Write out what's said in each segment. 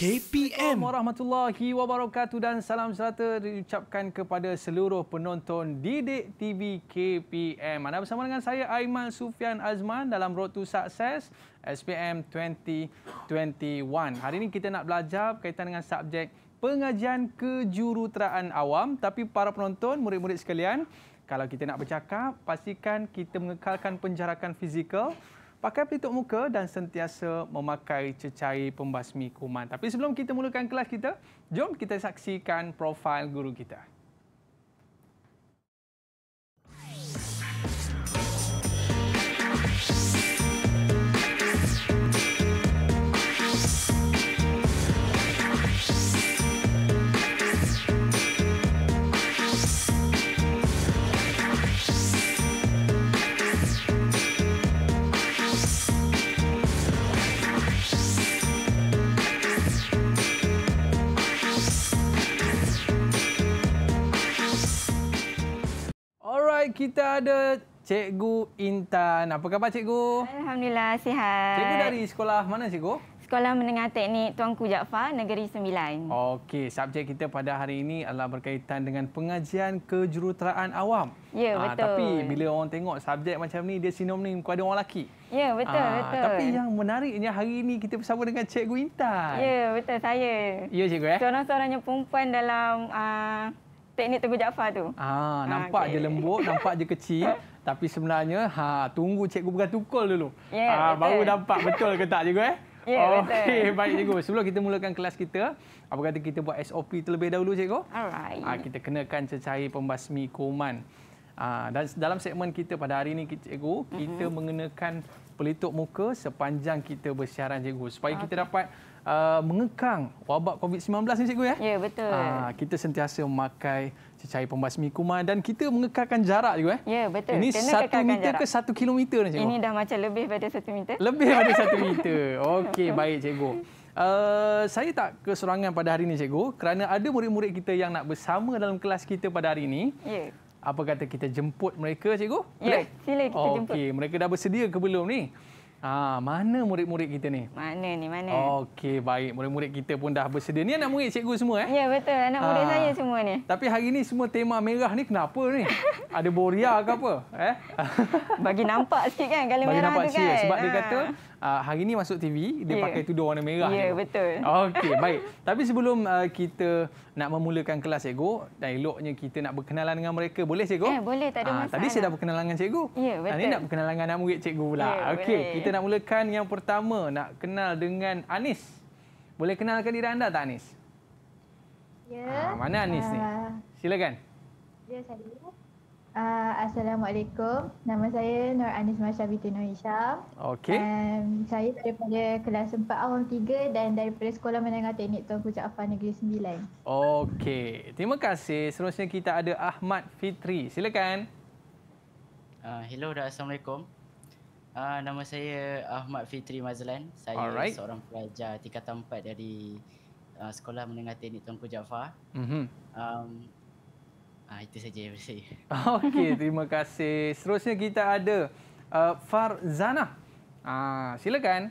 KPM. Warahmatullahi wabarakatuh dan salam sejahtera diucapkan kepada seluruh penonton Didik TV KPM. Anda bersama dengan saya Aiman Sufian Azman dalam Road to Success SPM 2021. Hari ini kita nak belajar berkaitan dengan subjek pengajian kejuruteraan awam tapi para penonton murid-murid sekalian kalau kita nak bercakap pastikan kita mengekalkan penjarakan fizikal pakai pelitup muka dan sentiasa memakai cecair pembasmi kuman. Tapi sebelum kita mulakan kelas kita, jom kita saksikan profil guru kita. Alright, kita ada Cikgu Intan. Apa khabar Cikgu? Alhamdulillah, sihat. Cikgu dari sekolah mana Cikgu? Sekolah Menengah Teknik Tuanku Jaafar, Negeri Sembilan. Okey, subjek kita pada hari ini adalah berkaitan dengan pengajian kejuruteraan awam. Ya, ah, betul. tapi bila orang tengok subjek macam ni, dia ni, kepada orang lelaki. Ya, betul, Aa, ah, betul. Tapi yang menariknya hari ini kita bersama dengan Cikgu Intan. Ya, betul, saya. Ya, Cikgu. Eh? Seorang-seorangnya perempuan dalam... Uh, teknik Tunggu Jaafar tu. Ah, ah nampak okay. je lembut, nampak je kecil. tapi sebenarnya, ha, tunggu cikgu bukan tukul dulu. Yeah, ya, ha, baru nampak betul ke tak cikgu eh? Ya, yeah, okay, betul. Baik cikgu, sebelum kita mulakan kelas kita, apa kata kita buat SOP terlebih dahulu cikgu? Alright. Ha, kita kenakan cecair pembasmi kuman. Ha, dan dalam segmen kita pada hari ini cikgu, mhm. kita mm -hmm. mengenakan pelitup muka sepanjang kita bersiaran cikgu. Supaya okay. kita dapat Uh, mengekang wabak COVID-19 ni cikgu ya? Ya, betul. Uh, kita sentiasa memakai cecair pembasmi kuman dan kita mengekalkan jarak juga. Eh? Ya, betul. Ini Kena satu meter jarak. ke satu kilometer ni cikgu? Ini dah macam lebih daripada satu meter. Lebih daripada satu meter. Okey, baik cikgu. Uh, saya tak kesurangan pada hari ini cikgu kerana ada murid-murid kita yang nak bersama dalam kelas kita pada hari ini. Ya. Apa kata kita jemput mereka cikgu? Ya, sila kita okay. jemput. Okey, mereka dah bersedia ke belum ni? Ah, mana murid-murid kita ni? Mana ni, mana? Okey, baik. Murid-murid kita pun dah bersedia. Ni anak murid cikgu semua eh? Ya, betul. Anak murid ah. saya semua ni. Tapi hari ni semua tema merah ni kenapa ni? Ada boria ke apa? Eh? Bagi nampak sikit kan kalau merah tu kan? Bagi nampak sikit sebab ha. dia ah. kata uh, hari ini masuk TV dia yeah. pakai tudung warna merah. Ya yeah, betul. Okey baik. Tapi sebelum uh, kita nak memulakan kelas cikgu dan eloknya kita nak berkenalan dengan mereka boleh cikgu? Ya yeah, boleh tak ada ah, masalah. Uh, tadi saya dah berkenalan dengan cikgu. Ya yeah, betul. Hari ini nak berkenalan dengan anak murid cikgu pula. Yeah, Okey kita nak mulakan yang pertama nak kenal dengan Anis. Boleh kenalkan diri anda tak Anis? Ya. Yeah. Uh, mana Anis uh. ni? Silakan. Ya yeah, saya. Uh, Assalamualaikum. Nama saya Nur Anis Masya binti Nur Hisham. Okay. Um, saya daripada kelas 4 tahun 3 dan daripada Sekolah Menengah Teknik Tuan Pujak Afan Negeri sembilan. Okey. Terima kasih. Selanjutnya kita ada Ahmad Fitri. Silakan. Uh, hello dan Assalamualaikum. Uh, nama saya Ahmad Fitri Mazlan. Saya Alright. seorang pelajar tingkatan 4 dari uh, Sekolah Menengah Teknik Tuan Pujak Afan. Mm-hmm. Um, Ah, itu saja daripada saya. Okey, terima kasih. Seterusnya kita ada uh, Farzana. Ah, silakan.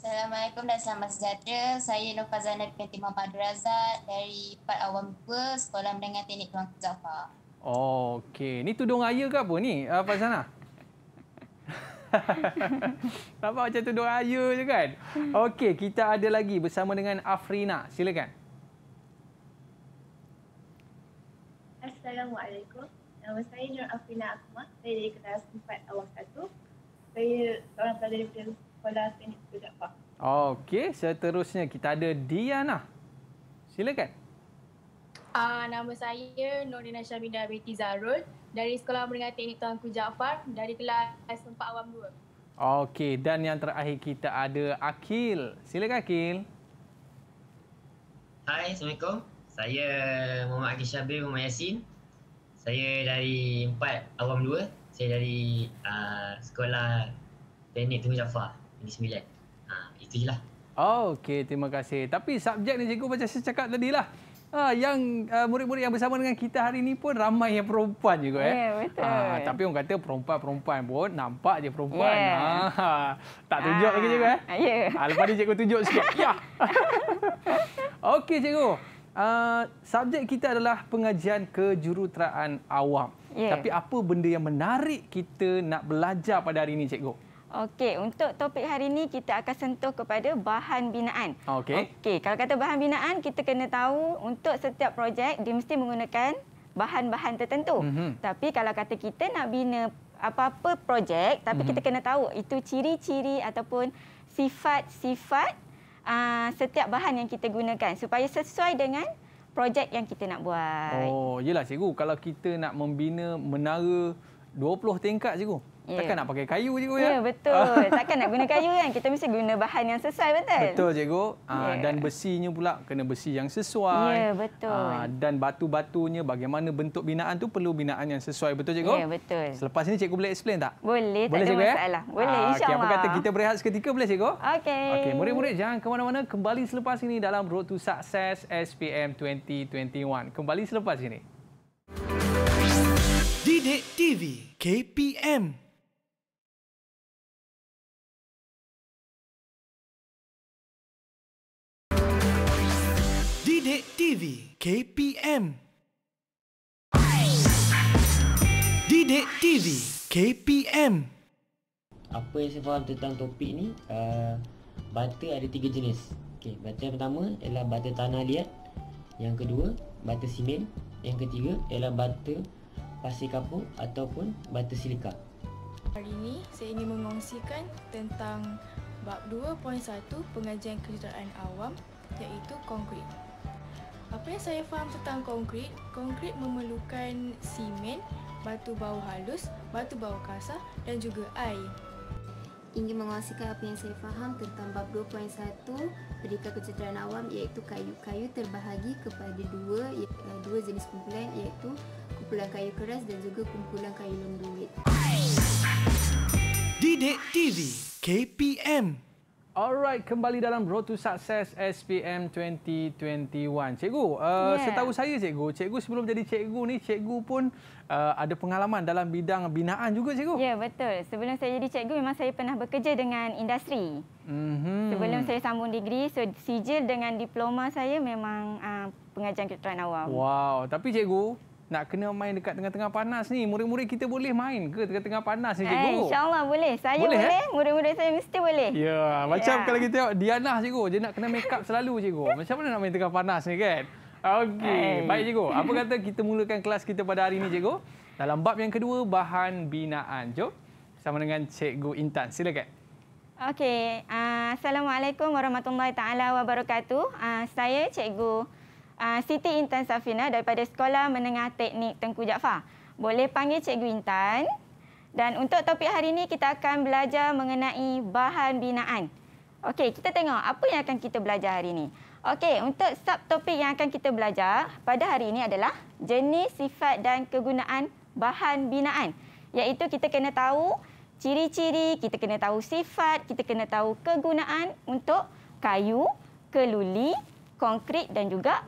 Assalamualaikum dan selamat sejahtera. Saya Nur Farzana binti Muhammad Razak dari Pat Awam 2, Sekolah Menengah Teknik Tuan Kuzafa. Oh, Okey. Ni tudung raya ke apa ni, uh, Farzana? Nampak macam tudung raya je kan? Okey, kita ada lagi bersama dengan Afrina. Silakan. Assalamualaikum. Nama saya Nur Afina Akmah. Saya dari kelas 4 awal 1. Saya seorang pelajar dari Sekolah Teknik Sekolah Pak. Okey, seterusnya kita ada Diana. Silakan. Ah, uh, nama saya Nurina Syamida Binti Zarul dari Sekolah Menengah Teknik Tuanku Jaafar dari kelas 4 awam 2. Okey, dan yang terakhir kita ada Akil. Silakan Akil. Hai, Assalamualaikum. Saya Muhammad Akil Syabir Muhammad Yassin saya dari empat awam dua. Saya dari uh, sekolah teknik Tunggu Jaffa, negeri sembilan. Ha, ah, itu je lah. Oh, Okey, terima kasih. Tapi subjek ni cikgu macam saya cakap tadi lah. Ha, ah, yang murid-murid uh, yang bersama dengan kita hari ini pun ramai yang perempuan juga. Eh. Ya, yeah, betul. Ha, tapi orang kata perempuan-perempuan pun nampak je perempuan. Yeah. Ya. Ha, tak tunjuk eh? ah. lagi juga. Eh? Ya. Yeah. Ha, lepas ni cikgu tunjuk sikit. ya. Okey, cikgu. Ah, subjek kita adalah pengajian kejuruteraan awam. Yeah. Tapi apa benda yang menarik kita nak belajar pada hari ini, cikgu? Okey, untuk topik hari ini kita akan sentuh kepada bahan binaan. Okey. Okey, kalau kata bahan binaan kita kena tahu untuk setiap projek dia mesti menggunakan bahan-bahan tertentu. Mm -hmm. Tapi kalau kata kita nak bina apa-apa projek, tapi mm -hmm. kita kena tahu itu ciri-ciri ataupun sifat-sifat uh, setiap bahan yang kita gunakan supaya sesuai dengan projek yang kita nak buat. Oh, yelah cikgu. Kalau kita nak membina menara 20 tingkat cikgu. Ya. Takkan nak pakai kayu cikgu ya? Ya, yeah, betul. Takkan nak guna kayu kan? Kita mesti guna bahan yang sesuai, betul? Betul, cikgu. Yeah. Ya. Dan besinya pula kena besi yang sesuai. Ya, yeah, betul. Ah, dan batu-batunya bagaimana bentuk binaan tu perlu binaan yang sesuai, betul cikgu? Ya, yeah, betul. Selepas ini cikgu boleh explain tak? Boleh, boleh tak cikgu, ya? masalah. Ya? Boleh, ah, insyaAllah. Okay, apa kata kita berehat seketika, boleh cikgu? Okey. Okey, murid-murid jangan ke mana-mana. Kembali selepas ini dalam Road to Success SPM 2021. Kembali selepas ini. Didik TV KPM Sidik TV KPM Didik TV KPM Apa yang saya faham tentang topik ni uh, Bata ada tiga jenis okay, Bata yang pertama ialah bata tanah liat Yang kedua bata simen Yang ketiga ialah bata pasir kapur Ataupun bata silika Hari ini saya ingin mengongsikan tentang Bab 2.1 Pengajian Kejuruteraan Awam iaitu konkrit. Apa yang saya faham tentang konkrit, konkrit memerlukan simen, batu bau halus, batu bau kasar dan juga air. Ingin menguasikan apa yang saya faham tentang bab 2.1 Perikat kecederaan awam iaitu kayu-kayu terbahagi kepada dua eh, dua jenis kumpulan iaitu kumpulan kayu keras dan juga kumpulan kayu lembut. Didik TV KPM Alright, kembali dalam Road to Success SPM 2021. Cikgu, uh, yeah. setahu saya cikgu, cikgu sebelum jadi cikgu ni, cikgu pun uh, ada pengalaman dalam bidang binaan juga cikgu. Ya, yeah, betul. Sebelum saya jadi cikgu memang saya pernah bekerja dengan industri. Mm -hmm. Sebelum saya sambung degree, so sijil dengan diploma saya memang uh, pengajian keteran awam. Wow, tapi cikgu, nak kena main dekat tengah-tengah panas ni. Murid-murid kita boleh main ke tengah-tengah panas ni, cikgu? Eh, InsyaAllah boleh. Saya boleh. boleh. Eh? Murid-murid saya mesti boleh. Ya, macam ya. kalau kita tengok Diana, cikgu. Dia nak kena make up selalu, cikgu. Macam mana nak main tengah panas ni, kan? Okey, hey. Eh. baik cikgu. Apa kata kita mulakan kelas kita pada hari ini, cikgu? Dalam bab yang kedua, bahan binaan. Jom sama dengan cikgu Intan. Silakan. Okey, uh, Assalamualaikum warahmatullahi taala wabarakatuh. Uh, saya cikgu Ah, Siti Intan Safina daripada Sekolah Menengah Teknik Tengku Jaafar. Boleh panggil Cikgu Intan. Dan untuk topik hari ini kita akan belajar mengenai bahan binaan. Okey, kita tengok apa yang akan kita belajar hari ini. Okey, untuk sub topik yang akan kita belajar pada hari ini adalah jenis, sifat dan kegunaan bahan binaan. Yaitu kita kena tahu ciri-ciri, kita kena tahu sifat, kita kena tahu kegunaan untuk kayu, keluli, konkrit dan juga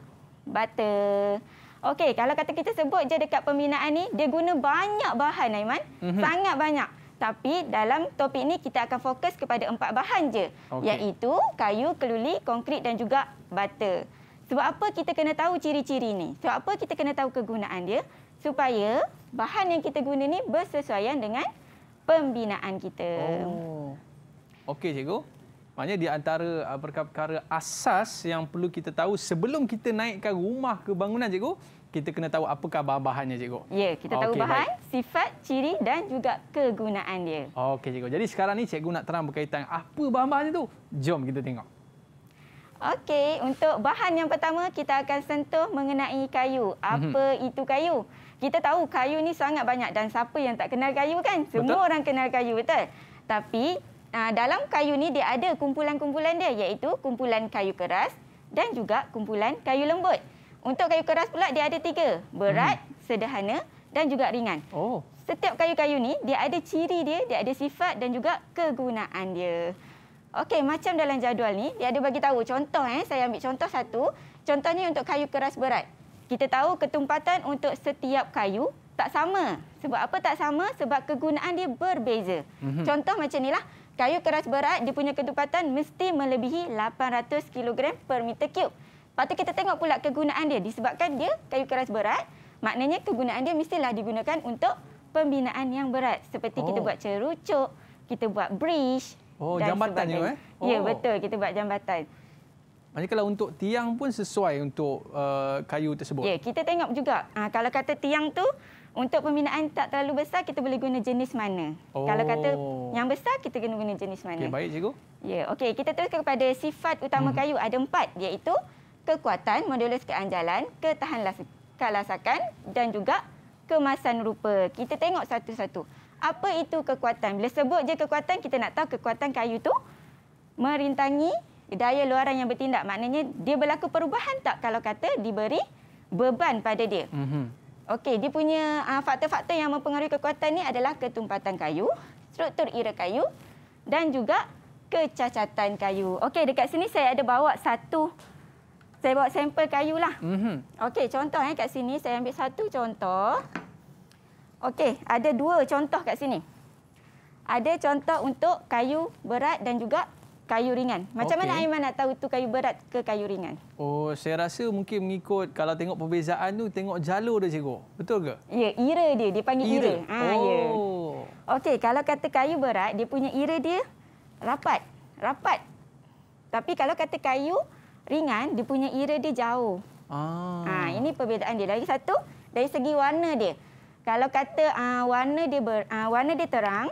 butter. Okey, kalau kata kita sebut je dekat pembinaan ni, dia guna banyak bahan, Aiman. Mm -hmm. Sangat banyak. Tapi dalam topik ni kita akan fokus kepada empat bahan je. Okay. Iaitu kayu, keluli, konkrit dan juga butter. Sebab apa kita kena tahu ciri-ciri ni? Sebab apa kita kena tahu kegunaan dia? Supaya bahan yang kita guna ni bersesuaian dengan pembinaan kita. Oh. Okey, cikgu. Maknanya di antara uh, perkara-perkara asas yang perlu kita tahu sebelum kita naikkan rumah ke bangunan cikgu, kita kena tahu apakah bahan-bahannya cikgu. Ya, kita tahu okay, bahan, baik. sifat, ciri dan juga kegunaan dia. Okey cikgu. Jadi sekarang ni cikgu nak terang berkaitan apa bahan-bahannya tu. Jom kita tengok. Okey, untuk bahan yang pertama kita akan sentuh mengenai kayu. Apa mm-hmm. itu kayu? Kita tahu kayu ni sangat banyak dan siapa yang tak kenal kayu kan? Semua betul? orang kenal kayu betul. Tapi Ah, dalam kayu ni dia ada kumpulan-kumpulan dia iaitu kumpulan kayu keras dan juga kumpulan kayu lembut. Untuk kayu keras pula dia ada tiga, berat, hmm. sederhana dan juga ringan. Oh. Setiap kayu-kayu ni dia ada ciri dia, dia ada sifat dan juga kegunaan dia. Okey, macam dalam jadual ni dia ada bagi tahu contoh eh, saya ambil contoh satu. Contohnya untuk kayu keras berat. Kita tahu ketumpatan untuk setiap kayu tak sama. Sebab apa tak sama? Sebab kegunaan dia berbeza. Mm-hmm. Contoh macam inilah. Kayu keras berat dia punya ketupatan mesti melebihi 800 kg per meter kub. Lepas tu kita tengok pula kegunaan dia. Disebabkan dia kayu keras berat, maknanya kegunaan dia mestilah digunakan untuk pembinaan yang berat. Seperti oh. kita buat cerucuk, kita buat bridge. Oh, jambatan juga eh? Ya, oh. Ya, betul. Kita buat jambatan. Maksudnya kalau untuk tiang pun sesuai untuk uh, kayu tersebut? Ya, kita tengok juga. Uh, kalau kata tiang tu untuk pembinaan tak terlalu besar, kita boleh guna jenis mana. Oh. Kalau kata oh. yang besar, kita kena guna jenis mana. Okay, baik, cikgu. Ya, okay. Kita terus kepada sifat utama hmm. kayu. Ada empat, iaitu kekuatan, modulus keanjalan, ketahan kalasakan dan juga kemasan rupa. Kita tengok satu-satu. Apa itu kekuatan? Bila sebut je kekuatan, kita nak tahu kekuatan kayu tu merintangi daya luaran yang bertindak. Maknanya dia berlaku perubahan tak kalau kata diberi beban pada dia. Mm -hmm. Okey, dia punya ah, faktor-faktor yang mempengaruhi kekuatan ni adalah ketumpatan kayu, struktur ira kayu dan juga kecacatan kayu. Okey, dekat sini saya ada bawa satu saya bawa sampel kayu lah. Mm -hmm. Okey, contoh eh kat sini saya ambil satu contoh. Okey, ada dua contoh kat sini. Ada contoh untuk kayu berat dan juga kayu ringan. Macam okay. mana Aiman nak tahu itu kayu berat ke kayu ringan? Oh, saya rasa mungkin mengikut kalau tengok perbezaan tu tengok jalur dia cikgu. Betul ke? Ya, ira dia panggil ira. ira. Ha, ya. oh. ya. Okey, kalau kata kayu berat, dia punya ira dia rapat. Rapat. Tapi kalau kata kayu ringan, dia punya ira dia jauh. Ah. Ha, ini perbezaan dia. Lagi satu, dari segi warna dia. Kalau kata uh, warna dia ber, uh, warna dia terang,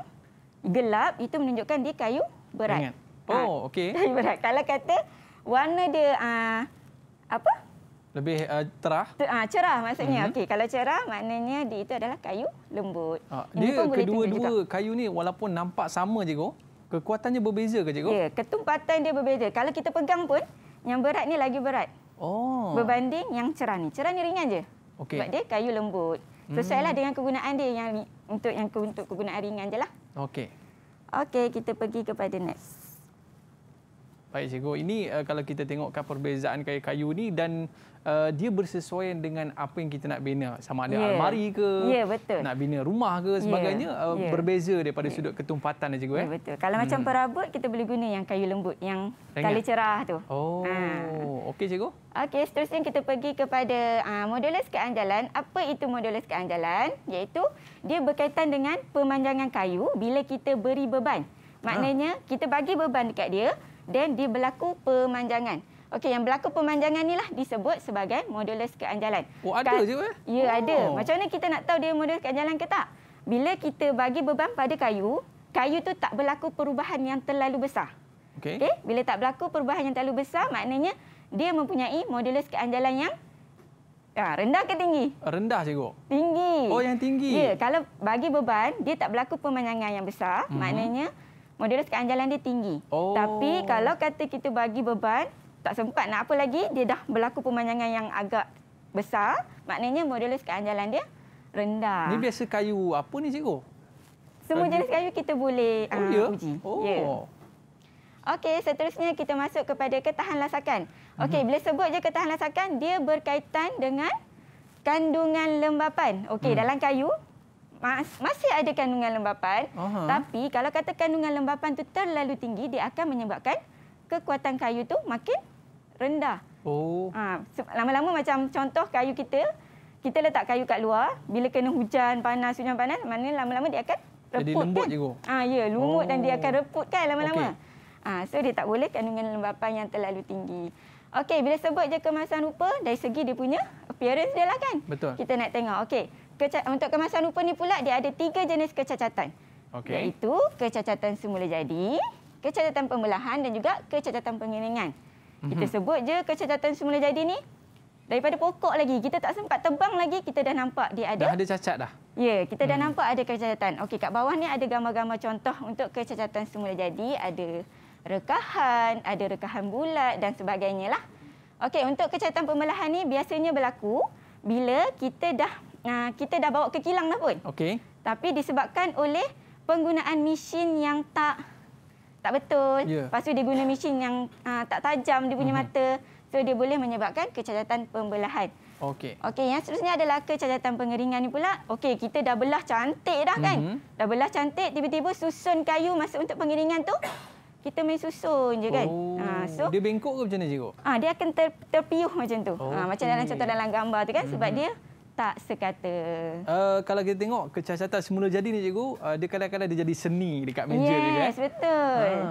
gelap itu menunjukkan dia kayu berat. Ringan. Ha. Oh, okey. Ibarat kalau kata warna dia uh, apa? Lebih uh, ah, terah. Ter, uh, ah, cerah maksudnya. Mm -hmm. Okey, kalau cerah maknanya dia itu adalah kayu lembut. Uh, dia kedua-dua kayu ni walaupun nampak sama cikgu, kekuatannya berbeza ke cikgu? Ya, ketumpatan dia berbeza. Kalau kita pegang pun yang berat ni lagi berat. Oh. Berbanding yang cerah ni. Cerah ni ringan je. Okey. Sebab dia kayu lembut. Mhm. Sesuai lah dengan kegunaan dia yang untuk yang untuk kegunaan ringan je lah. Okey. Okey, kita pergi kepada next. Baik cikgu, ini uh, kalau kita tengokkan perbezaan kayu-kayu ni dan uh, dia bersesuaian dengan apa yang kita nak bina. Sama ada yeah. almari ke, yeah, betul. nak bina rumah ke ya, sebagainya, yeah. Uh, yeah. berbeza daripada ya. sudut ketumpatan cikgu. Yeah, ya, betul. Kalau hmm. macam perabot, kita boleh guna yang kayu lembut, yang kali cerah tu. Oh, ha. okey cikgu. Okey, seterusnya kita pergi kepada uh, modulus keandalan. Apa itu modulus keandalan? Iaitu dia berkaitan dengan pemanjangan kayu bila kita beri beban. Maknanya ha. kita bagi beban dekat dia, dan dia berlaku pemanjangan. Okey, yang berlaku pemanjangan inilah disebut sebagai modulus keanjalan. Oh, ada je? Eh? Ya, oh. ada. Macam mana kita nak tahu dia modulus keanjalan ke tak? Bila kita bagi beban pada kayu, kayu tu tak berlaku perubahan yang terlalu besar. Okey. Okay? Bila tak berlaku perubahan yang terlalu besar, maknanya dia mempunyai modulus keanjalan yang ya, rendah ke tinggi? Rendah, cikgu. Tinggi. Oh, yang tinggi. Ya, kalau bagi beban, dia tak berlaku pemanjangan yang besar, mm -hmm. maknanya modulus keanjalan dia tinggi. Oh. Tapi kalau kata kita bagi beban, tak sempat nak apa lagi, dia dah berlaku pemanjangan yang agak besar. Maknanya modulus keanjalan dia rendah. Ini biasa kayu apa ni cikgu? Semua kayu. jenis kayu kita boleh oh, uh, ya? uji. Oh. Yeah. Okey, seterusnya kita masuk kepada ketahan lasakan. Okey, mhm. bila sebut je ketahan lasakan, dia berkaitan dengan kandungan lembapan. Okey, hmm. dalam kayu, mas masih ada kandungan lembapan. Uh -huh. Tapi kalau kata kandungan lembapan tu terlalu tinggi, dia akan menyebabkan kekuatan kayu tu makin rendah. Oh. Ha, lama-lama ha, macam contoh kayu kita, kita letak kayu kat luar, bila kena hujan, panas, hujan panas, mana lama-lama dia akan reput. Jadi kan? lembut kan? juga. Ha, ya, lumut oh. dan dia oh. akan reput kan lama-lama. Okay. Ha, so dia tak boleh kandungan lembapan yang terlalu tinggi. Okey, bila sebut je kemasan rupa, dari segi dia punya appearance dia lah kan? Betul. Kita nak tengok. Okey untuk kemasan rupa ni pula dia ada tiga jenis kecacatan. Okey. Iaitu kecacatan semula jadi, kecacatan pembelahan dan juga kecacatan pengiringan. Kita mhm. sebut je kecacatan semula jadi ni daripada pokok lagi kita tak sempat tebang lagi kita dah nampak dia ada dah ada cacat dah. Ya, kita dah hmm. nampak ada kecacatan. Okey, kat bawah ni ada gambar-gambar contoh untuk kecacatan semula jadi, ada rekahan, ada rekahan bulat dan sebagainya lah. Okey, untuk kecacatan pembelahan ni biasanya berlaku bila kita dah Nah ha, kita dah bawa ke kilang dah pun. Okey. Tapi disebabkan oleh penggunaan mesin yang tak tak betul. Yeah. Lepas tu dia guna mesin yang uh, tak tajam dia punya mm-hmm. mata. So dia boleh menyebabkan kecacatan pembelahan. Okey. Okey, yang seterusnya adalah kecacatan pengeringan ni pula. Okey, kita dah belah cantik dah kan? Mm-hmm. Dah belah cantik, tiba-tiba susun kayu masuk untuk pengeringan tu. Kita main susun je kan. Ha, oh, ha, so dia bengkok ke macam mana cikgu? Ah, ha, dia akan ter, terpiuh macam tu. Okay. Ha, macam dalam contoh dalam gambar tu kan mm-hmm. sebab mhm. dia tak sekata? Uh, kalau kita tengok kecacatan semula jadi ni cikgu, uh, dia kadang-kadang dia jadi seni dekat meja yes, dia. Eh. Yes, betul. Ha.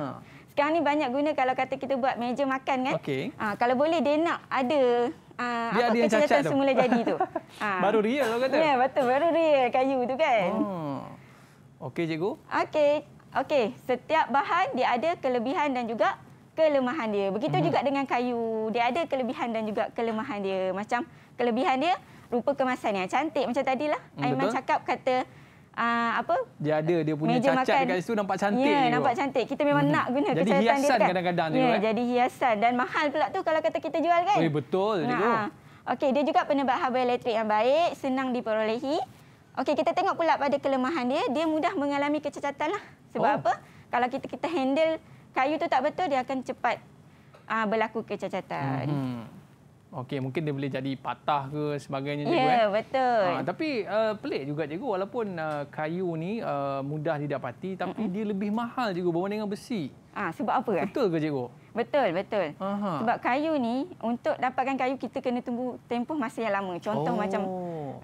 Sekarang ni banyak guna kalau kata kita buat meja makan kan. Okay. Ha, ah, kalau boleh dia nak ada ah, dia apa kecacatan semula jadi tu. ha. Baru real lo lah, kata. Ya, yeah, betul. Baru real kayu tu kan. Hmm. Okey cikgu. Okey. Okey, setiap bahan dia ada kelebihan dan juga kelemahan dia. Begitu hmm. juga dengan kayu. Dia ada kelebihan dan juga kelemahan dia. Macam kelebihan dia rupa kemasan yang cantik macam tadilah. Hmm, Aiman betul. cakap kata Aa, ah, apa? Dia ada dia punya Meja cacat makan. dekat situ nampak cantik. Ya, yeah, nampak cantik. Kita memang hmm. nak guna jadi kesihatan dia. Jadi hiasan kadang-kadang juga. Ya, eh. jadi hiasan dan mahal pula tu kalau kata kita jual kan. Oh, betul juga. Ah, ah. Okay dia juga penebat haba elektrik yang baik, senang diperolehi. Okay kita tengok pula pada kelemahan dia, dia mudah mengalami kecacatan lah. Sebab oh. apa? Kalau kita kita handle kayu tu tak betul, dia akan cepat uh, berlaku kecacatan. Hmm. hmm. Okey, mungkin dia boleh jadi patah ke sebagainya cikgu. Ya, yeah, eh. betul. Ha, tapi uh, pelik juga cikgu walaupun uh, kayu ni uh, mudah didapati tapi mm-hmm. dia lebih mahal cikgu berbanding dengan besi. ha, sebab apa? Betul ke cikgu? Betul, betul. Aha. Sebab kayu ni untuk dapatkan kayu kita kena tunggu tempoh masa yang lama. Contoh oh. macam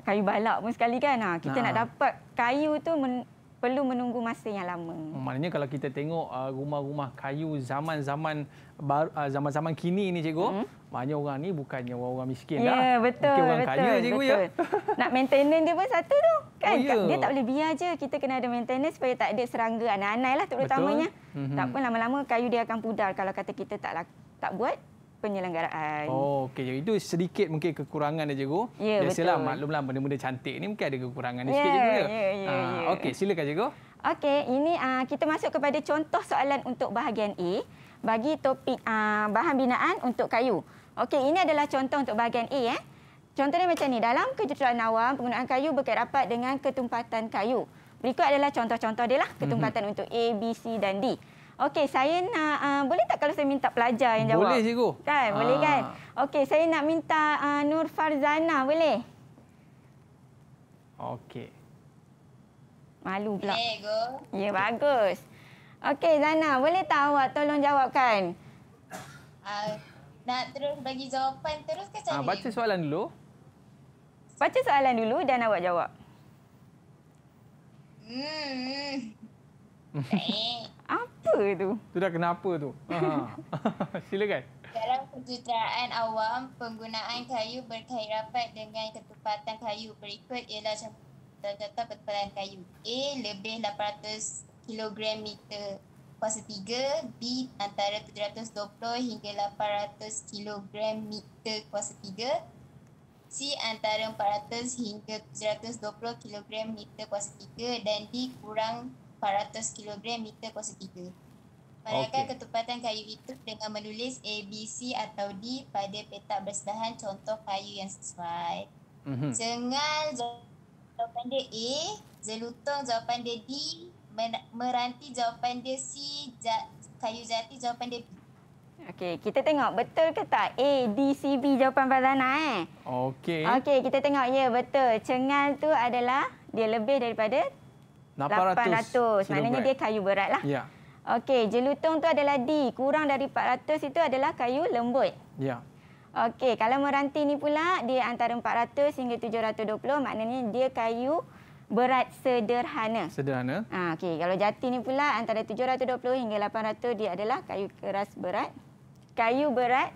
kayu balak pun sekali kan. Ha, kita nah. nak dapat kayu tu men- perlu menunggu masa yang lama. Maknanya kalau kita tengok rumah-rumah kayu zaman-zaman baru, ah, zaman-zaman kini ini cikgu. Hmm. Maknanya orang ni bukannya orang-orang miskin yeah, dah. Betul, Mungkin orang betul, kaya cikgu ya. Nak maintenance dia pun satu tu. Kan? Oh, yeah. Dia tak boleh biar je. Kita kena ada maintenance supaya tak ada serangga anai-anai lah terutamanya. Mm-hmm. Tak pun lama-lama kayu dia akan pudar kalau kata kita tak tak buat penyelenggaraan. Oh, okey. Itu sedikit mungkin kekurangan dia, Cikgu. Ya, yeah, betul. Biasalah, maklumlah benda-benda cantik ni mungkin ada kekurangan yeah, dia ya, sikit, Cikgu. Ya, ya, ya, ah, ya. Okey, silakan, Cikgu. Okey, ini uh, kita masuk kepada contoh soalan untuk bahagian A bagi topik uh, ah, bahan binaan untuk kayu. Okey, ini adalah contoh untuk bahagian A. Eh. Contohnya macam ni. Dalam kejuruteraan awam, penggunaan kayu berkait rapat dengan ketumpatan kayu. Berikut adalah contoh-contoh dia. Lah, ketumpatan mm -hmm. untuk A, B, C dan D. Okey, saya nak... Uh, boleh tak kalau saya minta pelajar yang jawab? Boleh, cikgu. Kan? Boleh, kan? Ah. Okey, saya nak minta uh, Nur Farzana. Boleh? Okey. Malu pula. Ya, yeah, bagus. Okey, Zana, boleh tak awak tolong jawabkan? Uh, nak terus bagi jawapan terus ke cari? Uh, baca soalan dulu. Baca soalan dulu dan awak jawab. Hmm. Eh. apa tu? Tu kenapa tu? Ha, ha. Silakan. Dalam penceritaan awam, penggunaan kayu berkait rapat dengan ketupatan kayu berikut ialah contoh-contoh berpelan kayu. A. Lebih 800 kilogram meter kuasa 3 B antara 720 hingga 800 kilogram meter kuasa 3 C antara 400 hingga 720 kilogram meter kuasa 3 dan D kurang 400 kilogram meter kuasa 3 Paraikan okay. ketupatan kayu itu dengan menulis A, B, C atau D pada petak bersebahan contoh kayu yang sesuai. Mm-hmm. Jengal jawapan dia A, zelutong jawapan dia D, meranti jawapan dia C, kayu jati jawapan dia B. Okey, kita tengok betul ke tak A, D, C, B jawapan Farzana eh? Okey. Okey, kita tengok ya betul. Cengal tu adalah dia lebih daripada 800. 800. Maknanya dia kayu berat lah. Ya. Okey, jelutong tu adalah D. Kurang dari 400 itu adalah kayu lembut. Ya. Okey, kalau meranti ni pula dia antara 400 hingga 720 maknanya dia kayu berat sederhana. Sederhana. Ha, okey, kalau jati ni pula antara 720 hingga 800 dia adalah kayu keras berat. Kayu berat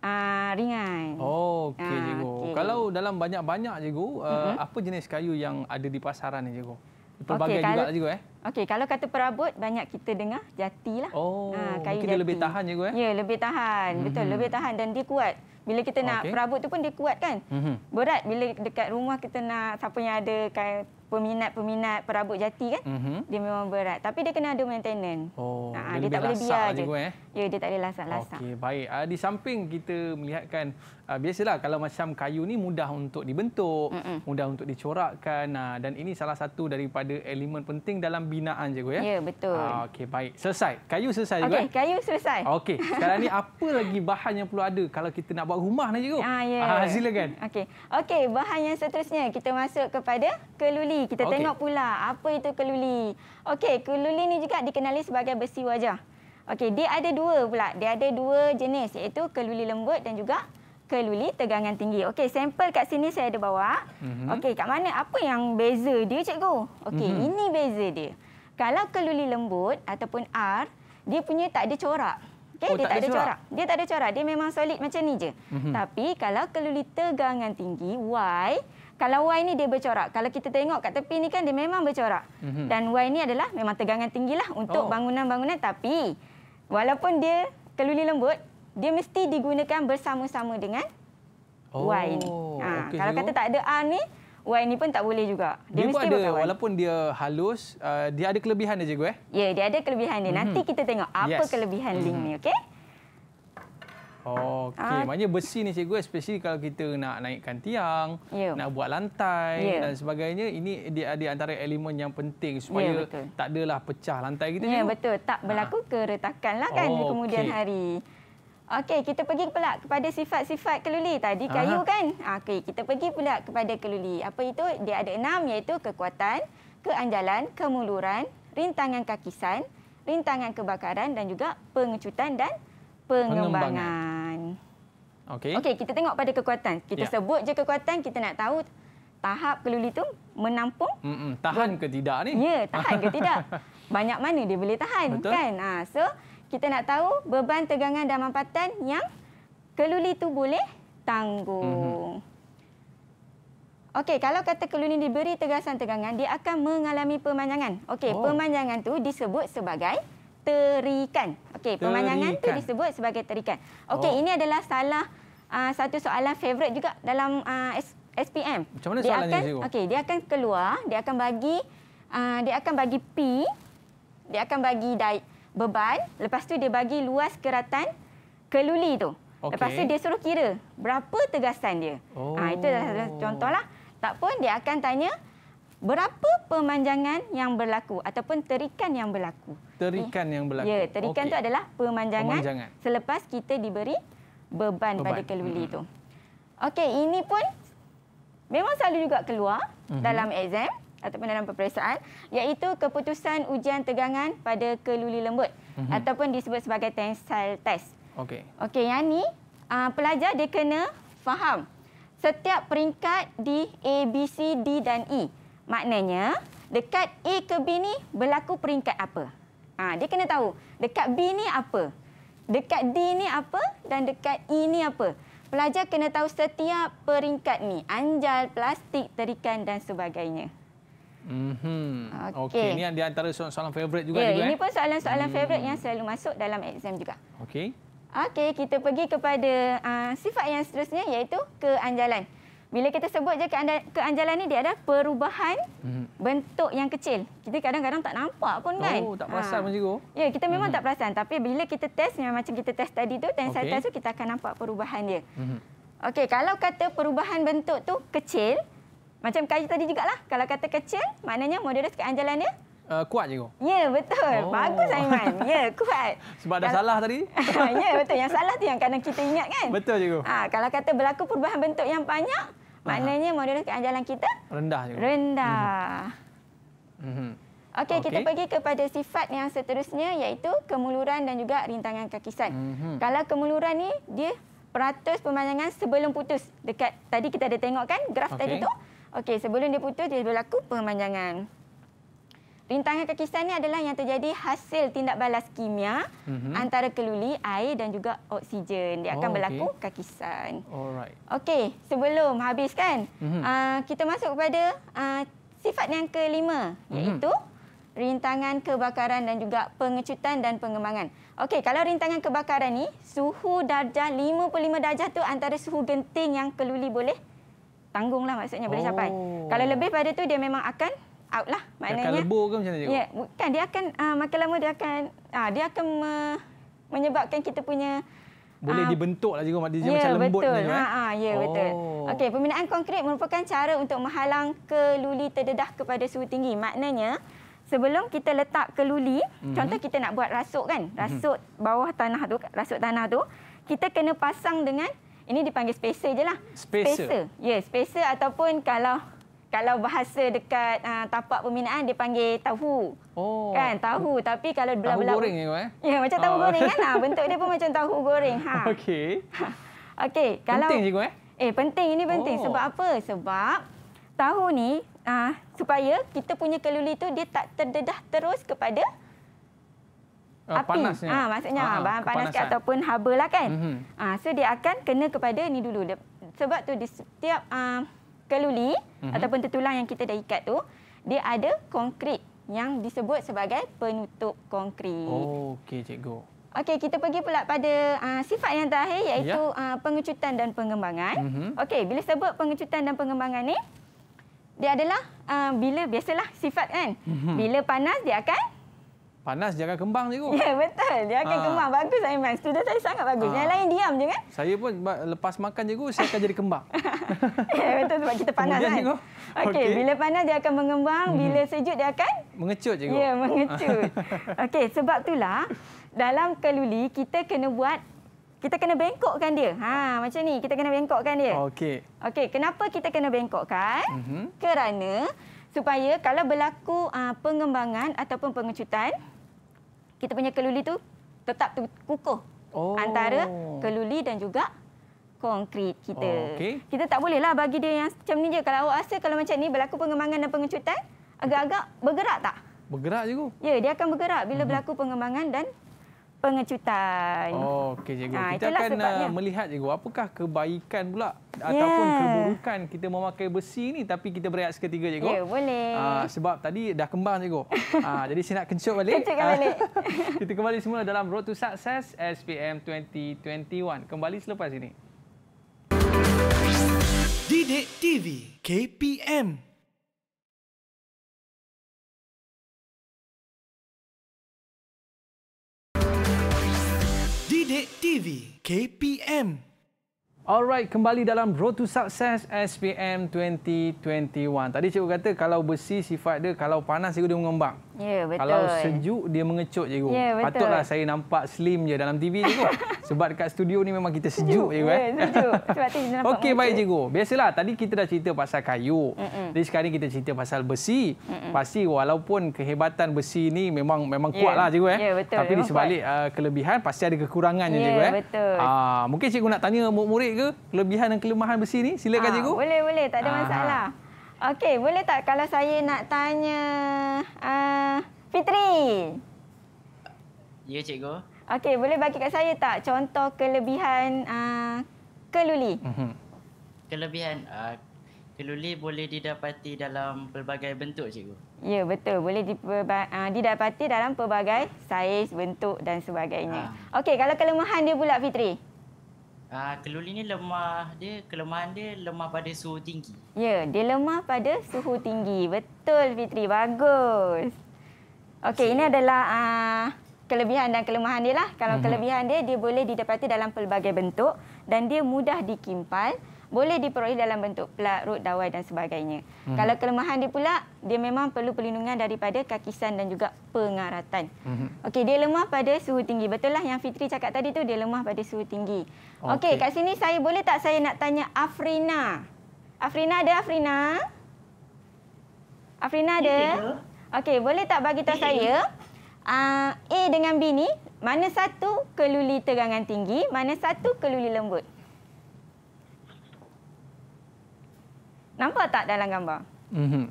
uh, ringan. Oh, okey ha, ah, Okay. Kalau dalam banyak-banyak cikgu, uh, ah, huh mm-hmm. apa jenis kayu yang ada di pasaran ni cikgu? Pelbagai okay, juga jigo eh. Okay, kalau kata perabot banyak kita dengar jati lah. Oh, ha, kayu jati. dia lebih tahan jigo eh. Ya, lebih tahan. Uh-huh. Betul, lebih tahan dan dia kuat. Bila kita nak okay. perabot tu pun dia kuat kan. Mm-hmm. Berat bila dekat rumah kita nak siapa yang ada kan, peminat-peminat perabot jati kan. Mm-hmm. Dia memang berat. Tapi dia kena ada maintenance. Oh, ha, dia, dia tak boleh biar je. eh? Ya, dia tak ada lasak-lasak. Okey, baik. Uh, di samping kita melihatkan, uh, biasalah kalau macam kayu ni mudah untuk dibentuk, mm -mm. mudah untuk dicorakkan. Uh, dan ini salah satu daripada elemen penting dalam binaan, je, cikgu. Ya, ya betul. Uh, Okey, baik. Selesai. Kayu selesai, cikgu. Okey, kayu selesai. Okey, sekarang ni apa lagi bahan yang perlu ada kalau kita nak buat rumah ni, cikgu? Ah, ya. Yeah. Uh, silakan. Okey, okay, bahan yang seterusnya. Kita masuk kepada keluli. Kita okay. tengok pula apa itu keluli. Okey, keluli ni juga dikenali sebagai besi wajah. Okey, dia ada dua pula. Dia ada dua jenis iaitu keluli lembut dan juga keluli tegangan tinggi. Okey, sampel kat sini saya ada bawa. Mm -hmm. Okey, kat mana apa yang beza dia cikgu? Okey, mm -hmm. ini beza dia. Kalau keluli lembut ataupun R, dia punya tak ada corak. Okey, oh, dia tak ada corak. corak. Dia tak ada corak. Dia memang solid macam ni je. Mm -hmm. Tapi kalau keluli tegangan tinggi Y kalau Y ni dia bercorak. Kalau kita tengok kat tepi ni kan dia memang bercorak. Mm -hmm. Dan Y ni adalah memang tegangan tinggilah untuk oh. bangunan-bangunan oh. tapi Walaupun dia keluli lembut, dia mesti digunakan bersama-sama dengan oh, wine. Ha, okay, kalau kata tak ada R ni, wine ni pun tak boleh juga. Dia, dia mesti ada, berkawan. walaupun dia halus, uh, dia ada kelebihan dia cikgu eh? Ya, dia ada kelebihan dia. Mhm. Nanti mm -hmm. kita tengok apa yes. kelebihan mm -hmm. link ni, mhm. okey? Okey, ah. maknanya besi ni cikgu especially kalau kita nak naikkan tiang, yeah. nak buat lantai yeah. dan sebagainya, ini dia ada antara elemen yang penting ya, supaya yeah, tak adalah pecah lantai kita. Ya yeah, betul, tak ah. berlaku ah. keretakanlah kan oh, kemudian okay. hari. Okey, kita pergi pula kepada sifat-sifat keluli. Tadi kayu Aha. kan? Okey, kita pergi pula kepada keluli. Apa itu? Dia ada enam iaitu kekuatan, keanjalan, kemuluran, rintangan kakisan, rintangan kebakaran dan juga pengecutan dan pengembangan. Okey. Okey, kita tengok pada kekuatan. Kita ya. sebut je kekuatan, kita nak tahu tahap keluli tu menampung. Mm -mm, tahan ke tidak ni? Ya, tahan ke tidak. Banyak mana dia boleh tahan, Betul. kan? Ha, so, kita nak tahu beban tegangan dan mampatan yang keluli tu boleh tanggung. Mm -hmm. Okey, kalau kata keluli diberi tegasan tegangan, dia akan mengalami pemanjangan. Okey, oh. pemanjangan tu disebut sebagai terikan. Okey, pemandangan itu disebut sebagai terikan. Okey, oh. ini adalah salah uh, satu soalan favorite juga dalam uh, ah, SPM. Macam mana dia soalan akan, ini, Okey, dia akan keluar, dia akan bagi uh, dia akan bagi P, dia akan bagi daik beban, lepas tu dia bagi luas keratan keluli tu. Okay. Lepas tu dia suruh kira berapa tegasan dia. Oh. Ha, itu adalah oh. contohlah. Tak pun dia akan tanya berapa pemanjangan yang berlaku ataupun terikan yang berlaku. Terikan eh? yang berlaku. Ya, terikan itu okay. adalah pemanjangan, pemanjangan selepas kita diberi beban, beban. pada keluli itu. Hmm. Okey, ini pun memang selalu juga keluar hmm. dalam exam ataupun dalam peperiksaan iaitu keputusan ujian tegangan pada keluli lembut hmm. ataupun disebut sebagai tensile test. Okey. Okey, yang ni uh, pelajar dia kena faham setiap peringkat di A, B, C, D dan E. Maknanya, dekat A ke B ni berlaku peringkat apa? Ha, dia kena tahu dekat B ni apa? Dekat D ni apa? Dan dekat E ni apa? Pelajar kena tahu setiap peringkat ni. Anjal, plastik, terikan dan sebagainya. Mm-hmm. Okey, okay. ini di antara soalan-soalan favorite juga. Ya, juga, ini eh? pun soalan-soalan hmm. favorite yang selalu masuk dalam exam juga. Okey. Okey, kita pergi kepada uh, sifat yang seterusnya iaitu keanjalan. Bila kita sebut je keanjalan ni dia ada perubahan hmm. bentuk yang kecil. Kita kadang-kadang tak nampak pun kan. Oh, tak ha. perasan ha. cikgu. Ya, kita memang hmm. tak perasan tapi bila kita test macam kita test tadi tu, tensile okay. test tu kita akan nampak perubahan dia. Hmm. Okey, kalau kata perubahan bentuk tu kecil, macam kaji tadi jugalah. Kalau kata kecil, maknanya modulus keanjalan dia Uh, kuat cikgu. Ya, betul. Oh. Bagus Aiman. Ya, kuat. Sebab dah kalau... salah tadi. ya, betul. Yang salah tu yang kadang kita ingat kan? Betul cikgu. Ha, kalau kata berlaku perubahan bentuk yang banyak, Maknanya moral keadilan kita rendah juga. Rendah. Mhm. mhm. Okey, okay. kita pergi kepada sifat yang seterusnya iaitu kemuluran dan juga rintangan kakisan. Mm-hmm. Kalau kemuluran ni dia peratus pemandangan sebelum putus. Dekat tadi kita ada tengok kan graf okay. tadi tu. Okey, sebelum dia putus dia berlaku pemanjangan. Rintangan kekisan ini adalah yang terjadi hasil tindak balas kimia mm -hmm. antara keluli, air dan juga oksigen. Dia akan oh, berlaku okay. kekisan. Alright. Okey, sebelum habis kan, mm -hmm. uh, kita masuk kepada uh, sifat yang kelima mhm. iaitu mm -hmm. rintangan kebakaran dan juga pengecutan dan pengembangan. Okey, kalau rintangan kebakaran ni suhu darjah 55 darjah tu antara suhu genting yang keluli boleh tanggunglah maksudnya oh. boleh capai. Oh. Kalau lebih pada tu dia memang akan out lah maknanya. Akan lebur ke macam mana? Ya, yeah, bukan dia akan uh, ah, makan lama dia akan uh, dia akan me menyebabkan kita punya boleh ah, dibentuk lah juga dia lembut. Ya, macam lembut betul. Ha, ha, ya yeah, oh. betul. Okay, pembinaan konkrit merupakan cara untuk menghalang keluli terdedah kepada suhu tinggi. Maknanya, sebelum kita letak keluli, mm -hmm. contoh kita nak buat rasuk kan? Mhm. Rasuk mm -hmm. bawah tanah tu, rasuk tanah tu, kita kena pasang dengan ini dipanggil spacer jelah. Spacer. spacer. Ya, yeah, spacer ataupun kalau kalau bahasa dekat uh, tapak pembinaan dia panggil tahu. Oh. Kan tahu tapi kalau belah-belah tahu goreng belah, goreng eh. Ya macam tahu ah. goreng kan. Ha, bentuk dia pun macam tahu goreng. Ha. Okey. Ha. Okey, kalau penting cikgu eh. Eh penting ini penting oh. sebab apa? Sebab tahu ni uh, supaya kita punya keluli tu dia tak terdedah terus kepada Uh, api. ah Ha, maksudnya uh, bahan panas ke ataupun haba lah kan. Uh-huh. Ha, so dia akan kena kepada ni dulu. Sebab tu di setiap uh, keluli mm-hmm. ataupun tertulang yang kita dah ikat tu, dia ada konkrit yang disebut sebagai penutup konkrit. Oh, okey cikgu. Okey, kita pergi pula pada uh, sifat yang terakhir iaitu ya. uh, pengecutan dan pengembangan. Mm-hmm. Okey, bila sebut pengecutan dan pengembangan ni, dia adalah uh, bila biasalah sifat kan. Mm-hmm. Bila panas dia akan panas jangan kembang je kot. Ya, betul. Dia akan ha. kembang. Bagus Aiman. Lah, Student saya sangat bagus. Ha. Yang lain diam je kan? Saya pun lepas makan je kot, saya akan jadi kembang. ya, betul sebab kita panas Kemudian kan? Okey, okay. bila panas dia akan mengembang, mhm. bila sejuk dia akan? Mengecut je kot. Ya, mengecut. Okey, sebab itulah dalam keluli kita kena buat kita kena bengkokkan dia. Ha, macam ni. Kita kena bengkokkan dia. Okey. Okey, kenapa kita kena bengkokkan? Mm-hmm. Kerana supaya kalau berlaku uh, pengembangan ataupun pengecutan, kita punya keluli tu tetap kukuh oh. antara keluli dan juga konkrit kita. Oh, okay. Kita tak bolehlah bagi dia yang macam ni je. Kalau awak rasa kalau macam ni berlaku pengembangan dan pengecutan, agak-agak bergerak tak? Bergerak je tu. Ya, dia akan bergerak bila uh-huh. berlaku pengembangan dan pengecutan. Oh, okey cikgu. Ha, kita akan sebabnya. Uh, melihat cikgu apakah kebaikan pula uh, ya. ataupun keburukan kita memakai besi ni tapi kita berehat seketika cikgu. Ya, yeah, boleh. Ha, sebab tadi dah kembang cikgu. Ha, jadi saya nak kencut balik. Kencutkan balik. Ah, kita kembali semula dalam Road to Success SPM 2021. Kembali selepas ini. Didik TV KPM Sidik TV KPM Alright, kembali dalam Road to Success SPM 2021. Tadi cikgu kata kalau besi sifat dia, kalau panas cikgu dia mengembang. Ya, yeah, betul. Kalau sejuk, dia mengecut je. Ya, yeah, betul. Patutlah saya nampak slim je dalam TV je. Sebab dekat studio ni memang kita sejuk, sejuk je. Eh. Ya, eh. sejuk. Sebab tu nampak Okey, baik cikgu. Biasalah, tadi kita dah cerita pasal kayu. Mm-mm. Jadi sekarang kita cerita pasal besi. Mm-mm. Pasti walaupun kehebatan besi ni memang memang yeah. kuat lah cikgu. Eh. Ya, yeah, betul. Tapi di sebalik uh, kelebihan, pasti ada kekurangan je yeah, Ya, betul. Aa, ah, mungkin cikgu nak tanya murid-murid ke kelebihan dan kelemahan besi ni? Silakan Aa, ah, cikgu. Boleh, boleh. Tak ada masalah. Aa. Okey, boleh tak kalau saya nak tanya uh, Fitri? Ya, cikgu. Okey, boleh bagi kat saya tak contoh kelebihan uh, keluli? Mhm. Kelebihan uh, keluli boleh didapati dalam pelbagai bentuk, cikgu. Ya, betul. Boleh didapati dalam pelbagai saiz, bentuk dan sebagainya. Uh. Okey, kalau kelemahan dia pula, Fitri? Ah, keluli ni lemah dia, kelemahan dia lemah pada suhu tinggi. Ya, dia lemah pada suhu tinggi. Betul Fitri, bagus. Okey, ini adalah uh, kelebihan dan kelemahan dia lah. Kalau mm-hmm. kelebihan dia, dia boleh didapati dalam pelbagai bentuk dan dia mudah dikimpal boleh diperoleh dalam bentuk pelat, rut, dawai dan sebagainya. Hmm. Kalau kelemahan dia pula, dia memang perlu perlindungan daripada kakisan dan juga pengaratan. Hmm. Okey, dia lemah pada suhu tinggi. Betul lah yang Fitri cakap tadi tu dia lemah pada suhu tinggi. Okey, okay, kat sini saya boleh tak saya nak tanya Afrina? Afrina ada Afrina? Afrina ada? Ya, ya. Okey, boleh tak bagi tahu saya uh, A dengan B ni mana satu keluli tegangan tinggi, mana satu keluli lembut? Nampak tak dalam gambar? Mm-hmm.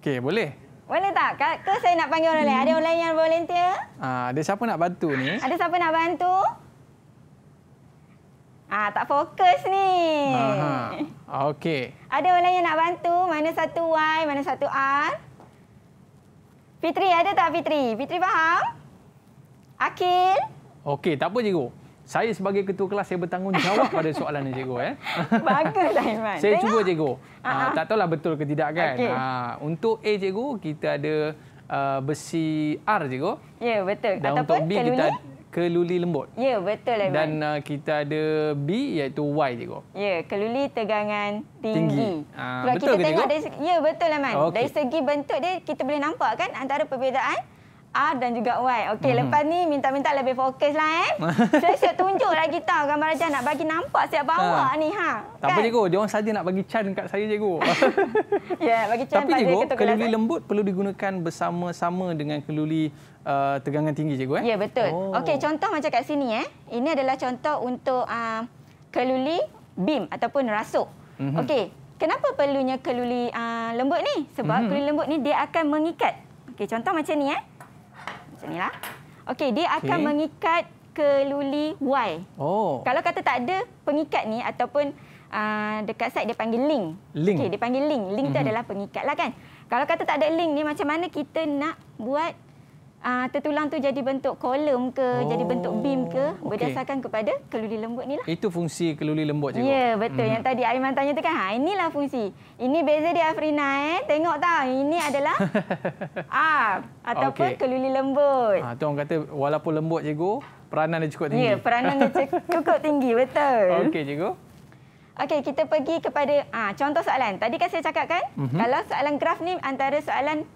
Okey, boleh. Boleh tak? Ke saya nak panggil orang lain? Ada orang lain yang volunteer? Ah, ada siapa nak bantu ni? Ada siapa nak bantu? Ah, tak fokus ni. Okey. Ada orang lain yang nak bantu? Mana satu Y, mana satu R? Fitri, ada tak Fitri? Fitri faham? Akil? Okey, tak apa cikgu. Saya sebagai ketua kelas saya bertanggungjawab pada soalan ni cikgu eh. Baguslah Iman. Saya cuba cikgu. Uh, tak lah betul ke tidak kan. Okay. Uh, untuk A cikgu kita ada uh, besi R cikgu. Ya yeah, betul. Dan Ataupun untuk B keluni? kita keluli lembut. Ya yeah, betul lah. Dan uh, kita ada B iaitu Y cikgu. Ya yeah, keluli tegangan tinggi. tinggi. Uh, betul kita ke tengok cikgu? Ya yeah, betul Iman. Okay. Dari segi bentuk dia kita boleh nampak kan antara perbezaan A dan juga Y. Okey, hmm. lepas ni minta-minta lebih fokuslah eh. Saya siap tunjuklah kita gambar aja nak bagi nampak siap bawa ha. ni ha. Tak kan? apa cikgu, dia saja nak bagi chan kat saya cikgu. ya, yeah, bagi chan Tapi cikgu, keluli lembut perlu digunakan bersama-sama dengan keluli Uh, tegangan tinggi cikgu eh? Ya betul. Oh. Okey contoh macam kat sini eh. Ini adalah contoh untuk uh, keluli beam ataupun rasuk. Mm -hmm. Okey, kenapa perlunya keluli uh, lembut ni? Sebab mm -hmm. keluli lembut ni dia akan mengikat. Okey contoh macam ni eh sinilah. Okey, dia akan mengikat keluli luli Y. Oh. Kalau kata tak ada pengikat ni ataupun uh, dekat site dia panggil link. link. Okey, dia panggil link. Link mm -hmm. tu mhm. adalah pengikatlah kan. Kalau kata tak ada link ni macam mana kita nak buat uh, tertulang tu jadi bentuk kolom ke, oh, jadi bentuk oh, beam ke, okay. berdasarkan kepada keluli lembut ni lah. Itu fungsi keluli lembut cikgu? Ya, yeah, betul. Hmm. Yang tadi Aiman tanya tu kan, ha, inilah fungsi. Ini beza dia Afrina eh. Tengok tau, ini adalah arm ataupun okay. keluli lembut. Ha, tu orang kata walaupun lembut cikgu, peranan dia cukup ya, tinggi. Ya, yeah, peranan dia cukup tinggi, betul. Okey cikgu. Okey, kita pergi kepada ha, contoh soalan. Tadi kan saya cakap kan, mm -hmm. kalau soalan graf ni antara soalan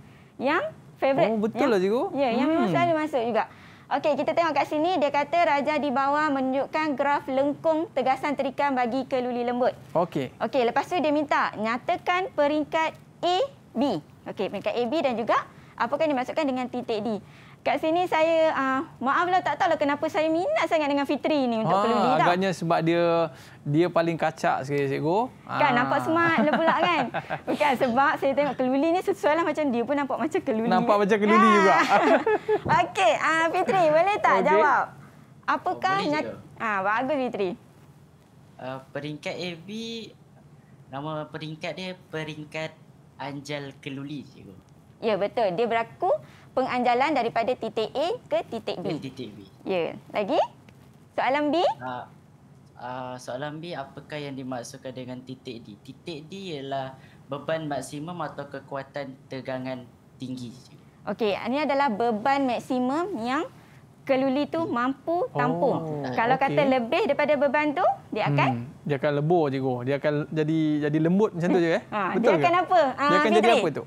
yang favorite. Oh, betul lah, ya. lah cikgu. Ya, yang hmm. memang selalu masuk juga. Okey, kita tengok kat sini. Dia kata Raja di bawah menunjukkan graf lengkung tegasan terikan bagi keluli lembut. Okey. Okey, lepas tu dia minta nyatakan peringkat A, B. Okey, peringkat A, B dan juga apakah dimasukkan dengan titik D kat sini saya uh, ah, maaflah tak tahu lah kenapa saya minat sangat dengan Fitri ni untuk ha, perlu dia. Agaknya tau. sebab dia dia paling kacak sekali cikgu. Kan ha. nampak smart lah pula kan. Bukan sebab saya tengok keluli ni sesuai lah macam dia pun nampak macam keluli. Nampak macam keluli ha. juga. Okey, uh, Fitri boleh tak okay. jawab? Apakah oh, nyat... Ah ha, bagus Fitri. Uh, peringkat AB nama peringkat dia peringkat Anjal Keluli cikgu. Ya betul. Dia berlaku penganjalan daripada titik A ke titik B. Ke titik B. Ya. Lagi? Soalan B? Ha, uh, soalan B, apakah yang dimaksudkan dengan titik D? Titik D ialah beban maksimum atau kekuatan tegangan tinggi. Okey, ini adalah beban maksimum yang keluli tu mampu tampung. Oh, Kalau okay. kata lebih daripada beban tu, dia hmm, akan hmm, dia akan lebur cikgu. Dia akan jadi jadi lembut macam tu je eh. Ha, Betul dia ke? Ah, akan apa? Dia akan jadi trik. apa tu?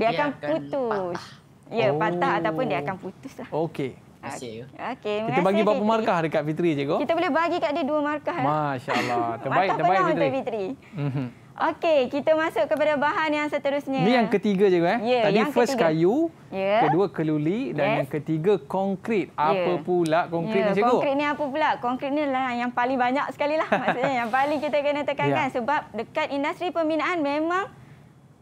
dia, dia akan putus. Patah. Ya, oh. patah ataupun dia akan putus. lah. Okey. Okay, terima kita bagi berapa markah dekat Fitri cikgu? Kita boleh bagi kat dia dua markah. Lah. Masya-Allah. Terbaik, terbaik Fitri. Untuk Fitri. Mhm. Okey, kita masuk kepada bahan yang seterusnya. Ini yang ketiga cikgu eh. Yeah, Tadi first ketiga. kayu, yeah. kedua keluli dan yes. yang ketiga konkrit. Ya. Apa yeah. pula konkrit yeah. ni ya, cikgu? Konkrit ni apa pula? Konkrit ni lah yang paling banyak sekali lah. Maksudnya yang paling kita kena tekankan yeah. sebab dekat industri pembinaan memang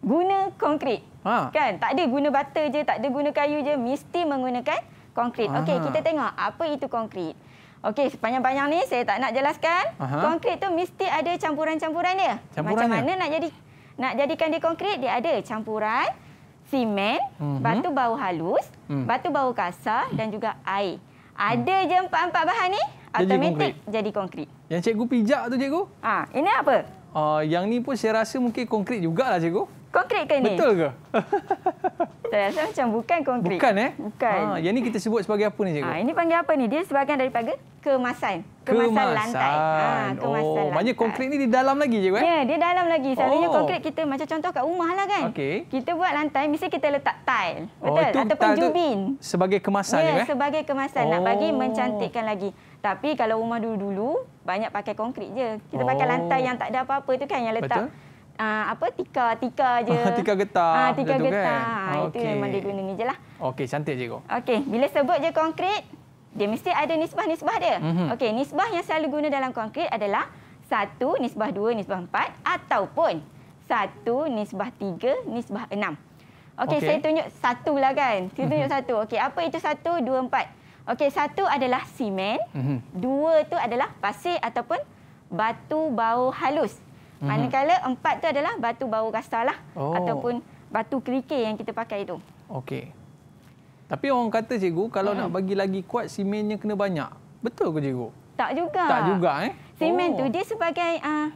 guna konkrit. Ha. Kan? Tak ada guna bata je, tak ada guna kayu je, mesti menggunakan konkrit. Okey, ah. kita tengok apa itu konkrit. Okey, sepanjang-panjang ni saya tak nak jelaskan. Aha. Konkrit tu mesti ada campuran-campuran dia. Campuran Macam dia. mana nak jadi nak jadikan dia konkrit? Dia ada campuran simen, hmm. batu bau halus, hmm. batu bau kasar dan juga air. Hmm. Ada hmm. je empat-empat bahan ni, automatik jadi konkrit. Yang cikgu pijak tu cikgu? Ah, ini apa? Uh, yang ni pun saya rasa mungkin konkrit jugalah cikgu. Konkrit ke ni? Betul ke? Saya rasa macam bukan konkrit. Bukan eh? Bukan. Ha, yang ni kita sebut sebagai apa ni cikgu? Ha, ini panggil apa ni? Dia sebahagian daripada kemasan. Kemasan, kemasan. lantai. Ha, kemasan oh, lantai. Maksudnya konkrit ni di dalam lagi cikgu eh? Ya, dia dalam lagi. Selalunya oh. konkrit kita macam contoh kat rumah lah kan. Okay. Kita buat lantai, mesti kita letak tile. Oh, Betul? Oh, Ataupun jubin. Sebagai kemasan ya, je, eh? sebagai kemasan. Oh. Nak bagi oh. mencantikkan lagi. Tapi kalau rumah dulu-dulu, banyak pakai konkrit je. Kita oh. pakai lantai yang tak ada apa-apa tu kan yang letak. Betul? uh, apa tika tika je. Ah, tika getah. Ah uh, tika getah. Kan? Okay. Ah, itu memang dia guna ni je lah. Okey cantik cikgu. Okey bila sebut je konkrit dia mesti ada nisbah-nisbah dia. Mm-hmm. Okey nisbah yang selalu guna dalam konkrit adalah satu nisbah dua nisbah empat ataupun satu nisbah tiga nisbah enam. Okey okay. saya tunjuk satu lah kan. Saya mhm. tunjuk mm-hmm. satu. Okey apa itu satu dua empat. Okey satu adalah simen. Mm-hmm. Dua tu adalah pasir ataupun batu bau halus. Mhm. Manakala empat tu adalah batu bau kasar lah. Oh. Ataupun batu kerikir yang kita pakai itu. Okey. Tapi orang kata cikgu, kalau hmm. nak bagi lagi kuat, simennya kena banyak. Betul ke cikgu? Tak juga. Tak juga eh. Simen oh. tu dia sebagai... Uh,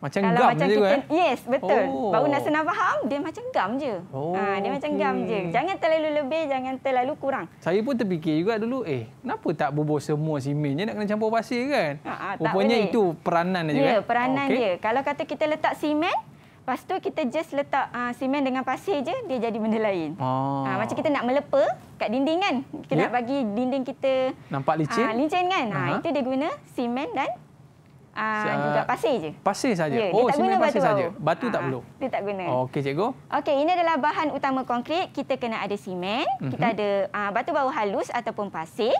macam kalau gam macam je kita, juga, eh? Yes, betul. Oh. Baru nak senang faham, dia macam gam je. Ah, oh, ha, dia macam gam je. Jangan terlalu lebih, jangan terlalu kurang. Saya pun terfikir juga dulu, eh, kenapa tak bubur semua simen je nak kena campur pasir kan? Ha, ha, Rupanya boleh. itu peranan dia. Ya, kan? peranan okay. dia. Kalau kata kita letak simen, lepas tu kita just letak uh, simen dengan pasir je, dia jadi benda lain. Ha. Ha, macam kita nak melepa kat dinding kan? Kita yeah. nak bagi dinding kita... Nampak licin. Ha, licin kan? Ha, Itu dia guna simen dan juga ah, pasir je. Pasir saja. Ya, oh, semen pasir saja. Batu Aa, tak ah, perlu. Dia tak guna. Oh, Okey, cikgu. Okey, ini adalah bahan utama konkrit. Kita kena ada semen, mm -hmm. kita mhm. ada uh, ah, batu bau halus ataupun pasir,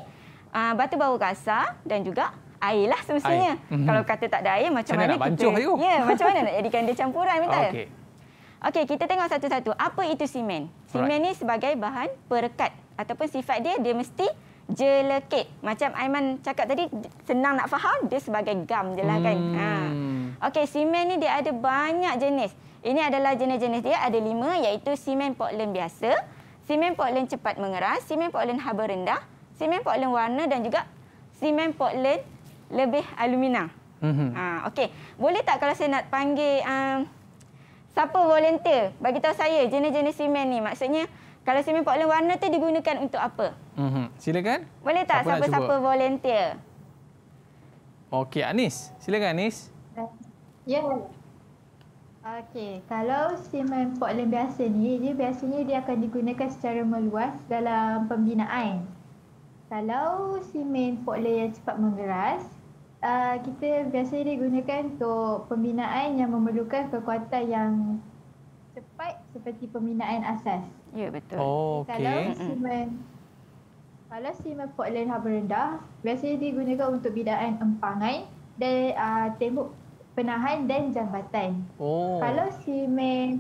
uh, batu bau kasar dan juga airlah semestinya. Air. Mm -hmm. Kalau kata tak ada air, macam Saya mana kita? Ya, yeah, macam mana nak jadikan dia campuran, betul? Ya? Okey. Okey, kita tengok satu-satu. Apa itu semen? Semen ni sebagai bahan perekat ataupun sifat dia dia mesti jelekit. Macam Aiman cakap tadi, senang nak faham, dia sebagai gam je lah kan. Ha. Hmm. Ha. Okey, simen ni dia ada banyak jenis. Ini adalah jenis-jenis dia, ada lima iaitu simen portland biasa, simen portland cepat mengeras, simen portland haba rendah, simen portland warna dan juga simen portland lebih alumina. Hmm. Ha. Okey, boleh tak kalau saya nak panggil... Um, Siapa volunteer? Bagi tahu saya jenis-jenis simen ni. Maksudnya kalau semen potlon warna tu digunakan untuk apa? Mm-hmm. Silakan. Boleh tak siapa-siapa volunteer? Okey, Anis. Silakan Anis. Ya. Okey, kalau semen potlon biasa ni, dia biasanya dia akan digunakan secara meluas dalam pembinaan. Kalau semen potlon yang cepat mengeras, uh, kita biasanya digunakan untuk pembinaan yang memerlukan kekuatan yang cepat seperti pembinaan asas. Ya betul. Oh, okay. Kalau semen kalau semen Portland Harbour rendah, biasanya digunakan untuk bidaan empangan dan uh, tembok penahan dan jambatan. Oh. Kalau semen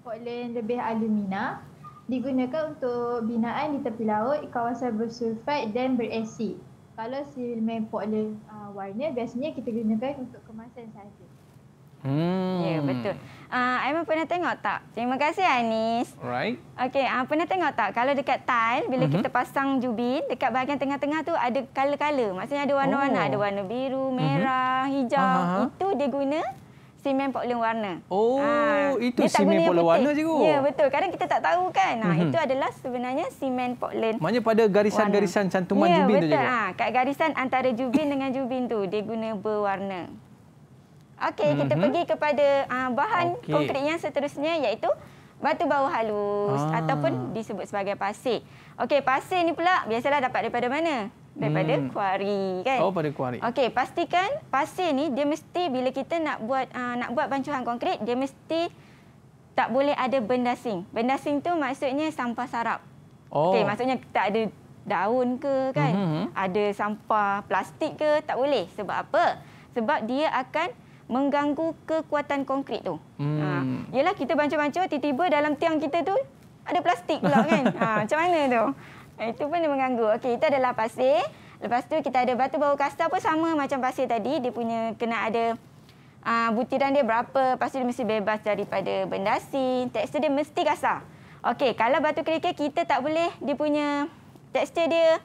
Portland lebih alumina, digunakan untuk binaan di tepi laut, kawasan bersulfat dan berasid. Kalau semen Portland uh, ah, warna, biasanya kita gunakan untuk kemasan sahaja. Hmm. Ya, betul. Uh, Aiman pernah tengok tak? Terima kasih Anis. Alright. Okey, uh, pernah tengok tak kalau dekat tile bila uh mhm. -huh. kita pasang jubin dekat bahagian tengah-tengah tu ada color-color. Maksudnya ada warna-warna, oh. ada warna biru, merah, uh mhm. -huh. hijau. Uh -huh. Itu dia guna simen poklon warna. Oh, ha, itu simen poklon warna je kot. Ya, betul. Kadang kita tak tahu kan. Ha, mm Itu adalah sebenarnya simen poklon Maksudnya pada garisan-garisan cantuman ya, jubin betul. tu je kot. Ya, betul. Kat garisan antara jubin dengan jubin tu, dia guna berwarna. Okey, kita mm -hmm. pergi kepada uh, bahan okay. konkrit yang seterusnya iaitu batu bau halus ah. ataupun disebut sebagai pasir. Okey, pasir ni pula biasalah dapat daripada mana? Daripada hmm. kuari, kan? Oh, pada kuari. Okey, pastikan pasir ni dia mesti bila kita nak buat uh, nak buat bancuhan konkrit, dia mesti tak boleh ada benda sing. Benda sing tu maksudnya sampah sarap. Oh. Okey, maksudnya tak ada daun ke kan? Mm -hmm. Ada sampah plastik ke? Tak boleh. Sebab apa? Sebab dia akan mengganggu kekuatan konkrit tu. Hmm. Ha, kita bancuh-bancuh, tiba-tiba dalam tiang kita tu ada plastik pula kan. Ha, macam mana tu? Ha, itu pun dia mengganggu. Okey, itu adalah pasir. Lepas tu kita ada batu bau kasta pun sama macam pasir tadi. Dia punya kena ada uh, butiran dia berapa. Lepas dia mesti bebas daripada bendasi. asing. Tekstur dia mesti kasar. Okey, kalau batu kerikil kita tak boleh dia punya tekstur dia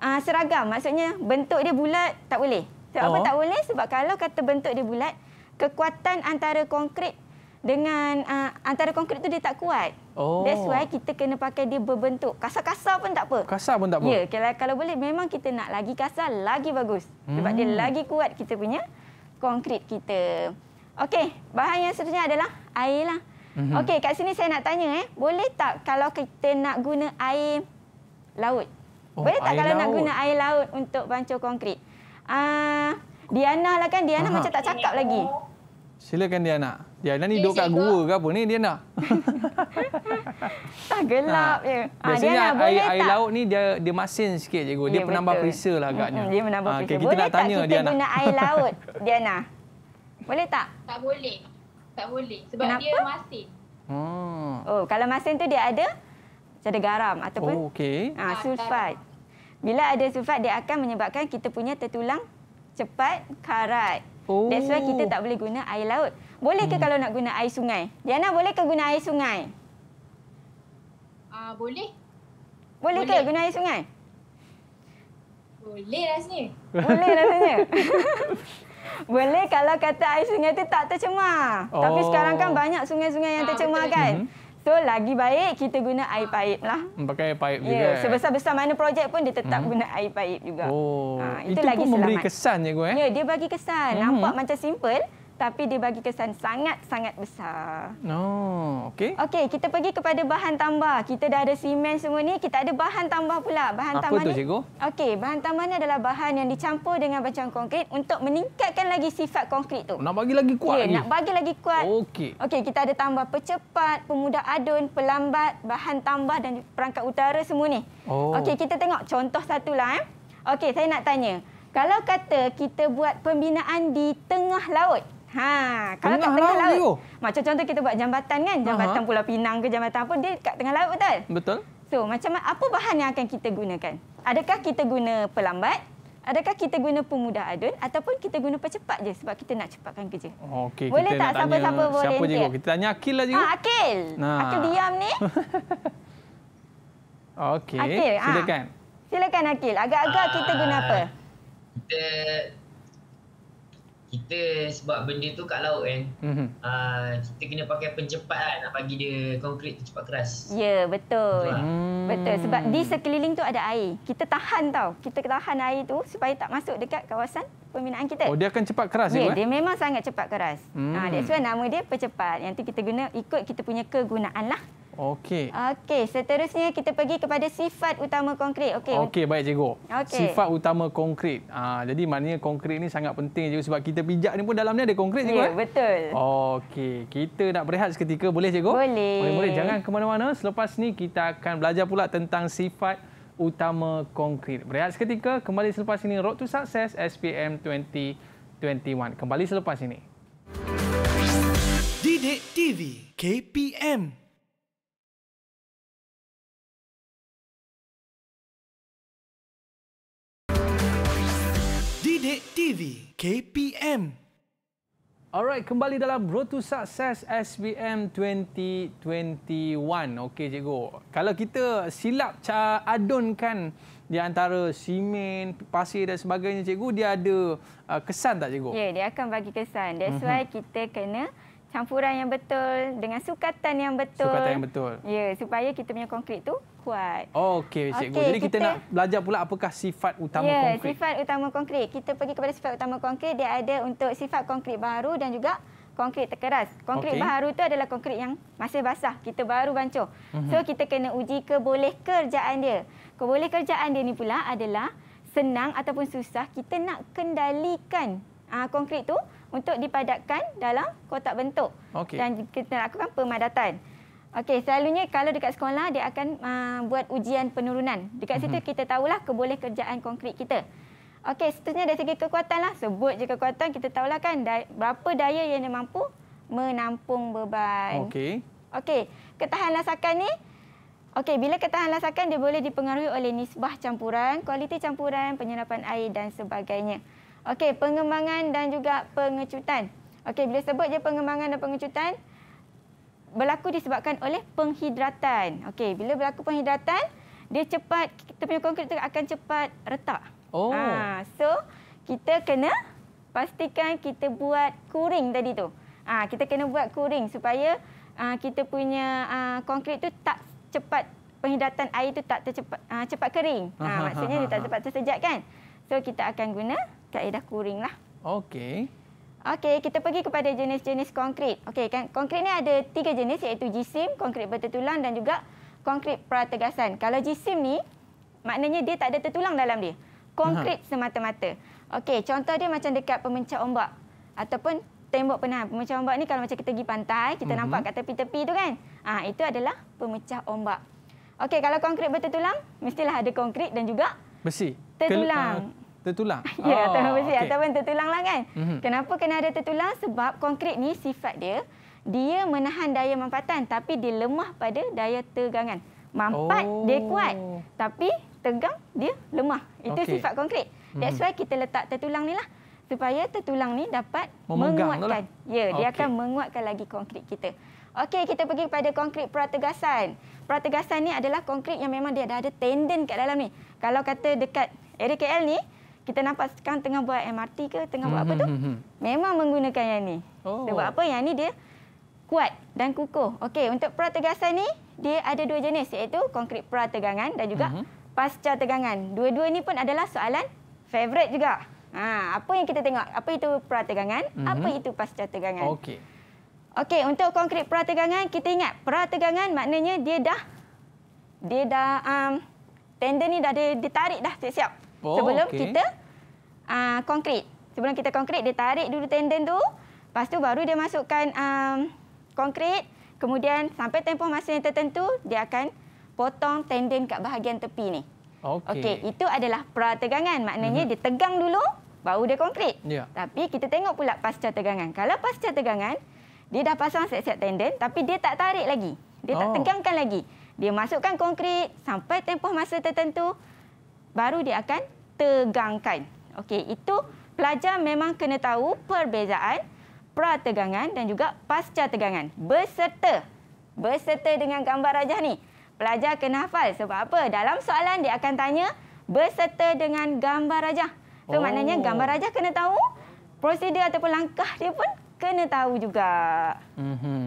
uh, seragam. Maksudnya bentuk dia bulat tak boleh. Sebab oh. apa tak boleh? Sebab kalau kata bentuk dia bulat, kekuatan antara konkrit dengan uh, antara konkrit tu dia tak kuat. Oh. That's why kita kena pakai dia berbentuk. Kasar-kasar pun tak apa. Kasar pun tak apa? Ya, kalau, kalau boleh memang kita nak lagi kasar, lagi bagus. Sebab hmm. dia lagi kuat kita punya konkrit kita. Okey, bahan yang seterusnya adalah air lah. Mhm. Okey, kat sini saya nak tanya eh, boleh tak kalau kita nak guna air laut? Oh, boleh tak kalau laut. nak guna air laut untuk bancuh konkrit? uh, Diana lah kan Diana Aha. macam tak cakap lagi. Aku. Silakan Diana. Diana ni duduk kat gua ke apa ni Diana? tak gelap ha. je. Ha, Biasanya Diana, air, air laut ni dia dia masin sikit cikgu. Dia ya, penambah perisa lah agaknya. Dia penambah ah, perisa. Okay, kita boleh nak tanya tak kita Diana. guna air laut Diana? Boleh tak? Tak boleh. Tak boleh. Sebab Kenapa? dia masin. Hmm. Oh, kalau masin tu dia ada ada garam ataupun oh, okay. ha, sulfat. Ah, bila ada sulfat dia akan menyebabkan kita punya tertulang cepat karat. Oh. That's why kita oh. tak boleh guna air laut. Boleh ke hmm. kalau nak guna air sungai? Diana boleh ke guna air sungai? Ah uh, boleh. boleh. ke guna air sungai? Boleh rasanya. Boleh rasanya. boleh kalau kata air sungai tu tak tercemar. Oh. Tapi sekarang kan banyak sungai-sungai yang ah, tercemar ah, kan? Mm-hmm betul lagi baik kita guna air paip lah. Hmm, pakai air paip yeah. juga. Ya, kan? Sebesar-besar mana projek pun dia tetap hmm. guna air paip juga. Oh. Ha, itu, itu lagi pun selamat. memberi kesan je gue. Ya, yeah, dia bagi kesan. Hmm. Nampak macam simple tapi dia bagi kesan sangat-sangat besar. Oh, okey. Okey, kita pergi kepada bahan tambah. Kita dah ada simen semua ni, kita ada bahan tambah pula. Bahan Apa tambah tu, ni. Apa tu, cikgu? Okey, bahan tambah ni adalah bahan yang dicampur dengan bacang konkrit untuk meningkatkan lagi sifat konkrit tu. Nak bagi lagi kuat okay, lagi. nak bagi lagi kuat. Okey. Okey, kita ada tambah pecepat, pemudah adun, pelambat, bahan tambah dan perangkat utara semua ni. Oh. Okey, kita tengok contoh satulah eh. Okey, saya nak tanya. Kalau kata kita buat pembinaan di tengah laut, Ha, kalau kat tengah laut. laut macam contoh kita buat jambatan kan, jambatan Aha. Pulau Pinang ke jambatan apa dia kat tengah laut betul? Betul. So, macam apa bahan yang akan kita gunakan? Adakah kita guna pelambat? Adakah kita guna pemudah adun ataupun kita guna percepat je sebab kita nak cepatkan kerja? Okey, boleh kita tak siapa-siapa boleh. Siapa juga kita tanya Akil lah juga. Ha, Akil. Nah. Akil diam ni. Okey, ah. silakan. Ha. Silakan Akil. Agak-agak kita guna apa? Kita kita sebab benda tu kat laut kan mm-hmm. uh, kita kena pakai pencepat lah nak bagi dia konkrit tu cepat keras ya yeah, betul lah. hmm. betul sebab di sekeliling tu ada air kita tahan tau kita tahan air tu supaya tak masuk dekat kawasan pembinaan kita oh dia akan cepat keras ya yeah, dia memang sangat cepat keras mm. uh, that's hmm. why nama dia pencepat yang tu kita guna ikut kita punya kegunaan lah Okey. Okey, seterusnya kita pergi kepada sifat utama konkrit. Okey. Okey, baik cikgu. Okay. Sifat utama konkrit. Ah, jadi maknanya konkrit ni sangat penting cikgu sebab kita pijak ni pun dalamnya ada konkrit cikgu. Ya, yeah, betul. Okey, kita nak berehat seketika boleh cikgu? Boleh. Boleh, boleh. jangan ke mana-mana. Selepas ni kita akan belajar pula tentang sifat utama konkrit. Berehat seketika, kembali selepas ini Road to Success SPM 2021. Kembali selepas ini. Didik TV KPM TV KPM. Alright, kembali dalam Road to Success SPM 2021. Okey, cikgu. Kalau kita silap adunkan di antara simen, pasir dan sebagainya, cikgu, dia ada uh, kesan tak, cikgu? Ya, yeah, dia akan bagi kesan. That's mhm. why kita kena campuran yang betul dengan sukatan yang betul. Sukatan yang betul. Ya, supaya kita punya konkrit tu kuat. Okey, cikgu. Jadi kita, kita nak belajar pula apakah sifat utama ya, konkrit. Ya, sifat utama konkrit. Kita pergi kepada sifat utama konkrit. Dia ada untuk sifat konkrit baru dan juga konkrit terkeras. Konkrit okay. baru tu adalah konkrit yang masih basah. Kita baru bancuh. Uh mhm. -huh. So, kita kena uji ke boleh kerjaan dia. Keboleh kerjaan dia ni pula adalah senang ataupun susah kita nak kendalikan uh, konkrit tu untuk dipadatkan dalam kotak bentuk okay. dan kita lakukan pemadatan. Okey, selalunya kalau dekat sekolah dia akan uh, buat ujian penurunan. Dekat situ mm -hmm. kita tahulah keboleh kerjaan konkrit kita. Okey, seterusnya dari segi kekuatanlah. Sebut je kekuatan kita tahulah kan da berapa daya yang dia mampu menampung beban. Okey. Okey, ketahanan lasakan ni Okey, bila ketahanan lasakan dia boleh dipengaruhi oleh nisbah campuran, kualiti campuran, penyerapan air dan sebagainya. Okey, pengembangan dan juga pengecutan. Okey, bila sebut je pengembangan dan pengecutan, berlaku disebabkan oleh penghidratan. Okey, bila berlaku penghidratan, dia cepat kita punya konkrit akan cepat retak. Oh. Ha, so kita kena pastikan kita buat kuring tadi tu. Ha, kita kena buat kuring supaya ha, kita punya ha, konkrit tu tak cepat penghidratan air tu tak tercepat ha, cepat kering. Ha, maksudnya dia tak cepat tersejat kan. So kita akan guna kaedah kuring lah. Okey. Okey, kita pergi kepada jenis-jenis konkrit. Okey, kan konkrit ni ada tiga jenis iaitu jisim, konkrit bertulang dan juga konkrit prategasan. Kalau jisim ni maknanya dia tak ada tertulang dalam dia. Konkrit semata-mata. Okey, contoh dia macam dekat pemencah ombak ataupun tembok penahan. Pemecah ombak ni kalau macam kita pergi pantai, kita mm-hmm. nampak kat tepi-tepi tu kan? Ah, ha, itu adalah pemecah ombak. Okey, kalau konkrit bertulang mestilah ada konkrit dan juga besi. Tertulang. Ah, Tertulang? Ya, oh, ah, tanah besi okay. ataupun tertulang lah kan. Mm -hmm. Kenapa kena ada tertulang? Sebab konkrit ni sifat dia, dia menahan daya mampatan tapi dia lemah pada daya tegangan. Mampat oh. dia kuat tapi tegang dia lemah. Itu okay. sifat konkrit. That's mm -hmm. why kita letak tertulang ni lah. Supaya tertulang ni dapat Memenggang lah. menguatkan. Lah. Ya, dia akan menguatkan lagi konkrit kita. Okey, kita pergi kepada konkrit prategasan. Prategasan ni adalah konkrit yang memang dia ada tendon kat dalam ni. Kalau kata dekat area KL ni, kita nampak sekarang tengah buat MRT ke, tengah buat hmm, apa hmm, tu, hmm, memang menggunakan yang ni. Oh. Sebab apa? Yang ni dia kuat dan kukuh. Okey, untuk prategasan ni, dia ada dua jenis iaitu konkrit prategangan dan juga pasca tegangan. Dua-dua ni pun adalah soalan favorite juga. Ha, apa yang kita tengok? Apa itu prategangan? Apa itu pasca tegangan? Okey. Okey, untuk konkrit prategangan, kita ingat prategangan maknanya dia dah dia dah um, tender ni dah ditarik dah siap-siap. Oh, sebelum okay. kita uh, konkrit. Sebelum kita konkrit, dia tarik dulu tendon tu. Lepas tu baru dia masukkan um, konkrit. Kemudian sampai tempoh masa yang tertentu, dia akan potong tendon kat bahagian tepi ni. Okey. Okay, itu adalah prategangan. tegangan Maknanya hmm. dia tegang dulu, baru dia konkrit. Yeah. Tapi kita tengok pula pasca tegangan. Kalau pasca tegangan, dia dah pasang set set tendon tapi dia tak tarik lagi. Dia tak oh. tegangkan lagi. Dia masukkan konkrit sampai tempoh masa tertentu, baru dia akan tegangkan. Okey, itu pelajar memang kena tahu perbezaan prategangan dan juga pasca-tegangan. Berserta, berserta dengan gambar rajah ni. Pelajar kena hafal sebab apa? Dalam soalan dia akan tanya berserta dengan gambar rajah. So, oh. maknanya gambar rajah kena tahu, prosedur ataupun langkah dia pun kena tahu juga. Mm-hmm.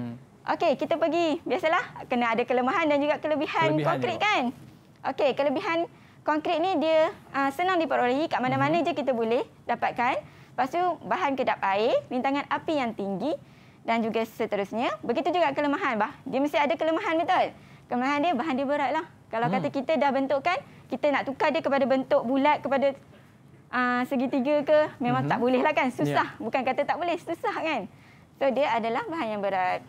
Okey, kita pergi. Biasalah, kena ada kelemahan dan juga kelebihan, kelebihan konkret kan? Okey, kelebihan konkrit ni dia uh, senang diperolehi kat mana-mana hmm. je kita boleh dapatkan. Pastu bahan kedap air, lintangan api yang tinggi dan juga seterusnya. Begitu juga kelemahan bah. Dia mesti ada kelemahan betul. Kelemahan dia bahan dia beratlah. Kalau hmm. kata kita dah bentukkan, kita nak tukar dia kepada bentuk bulat kepada uh, segitiga ke memang hmm. tak mhm. boleh lah kan. Susah. Yeah. Bukan kata tak boleh, susah kan. So dia adalah bahan yang berat.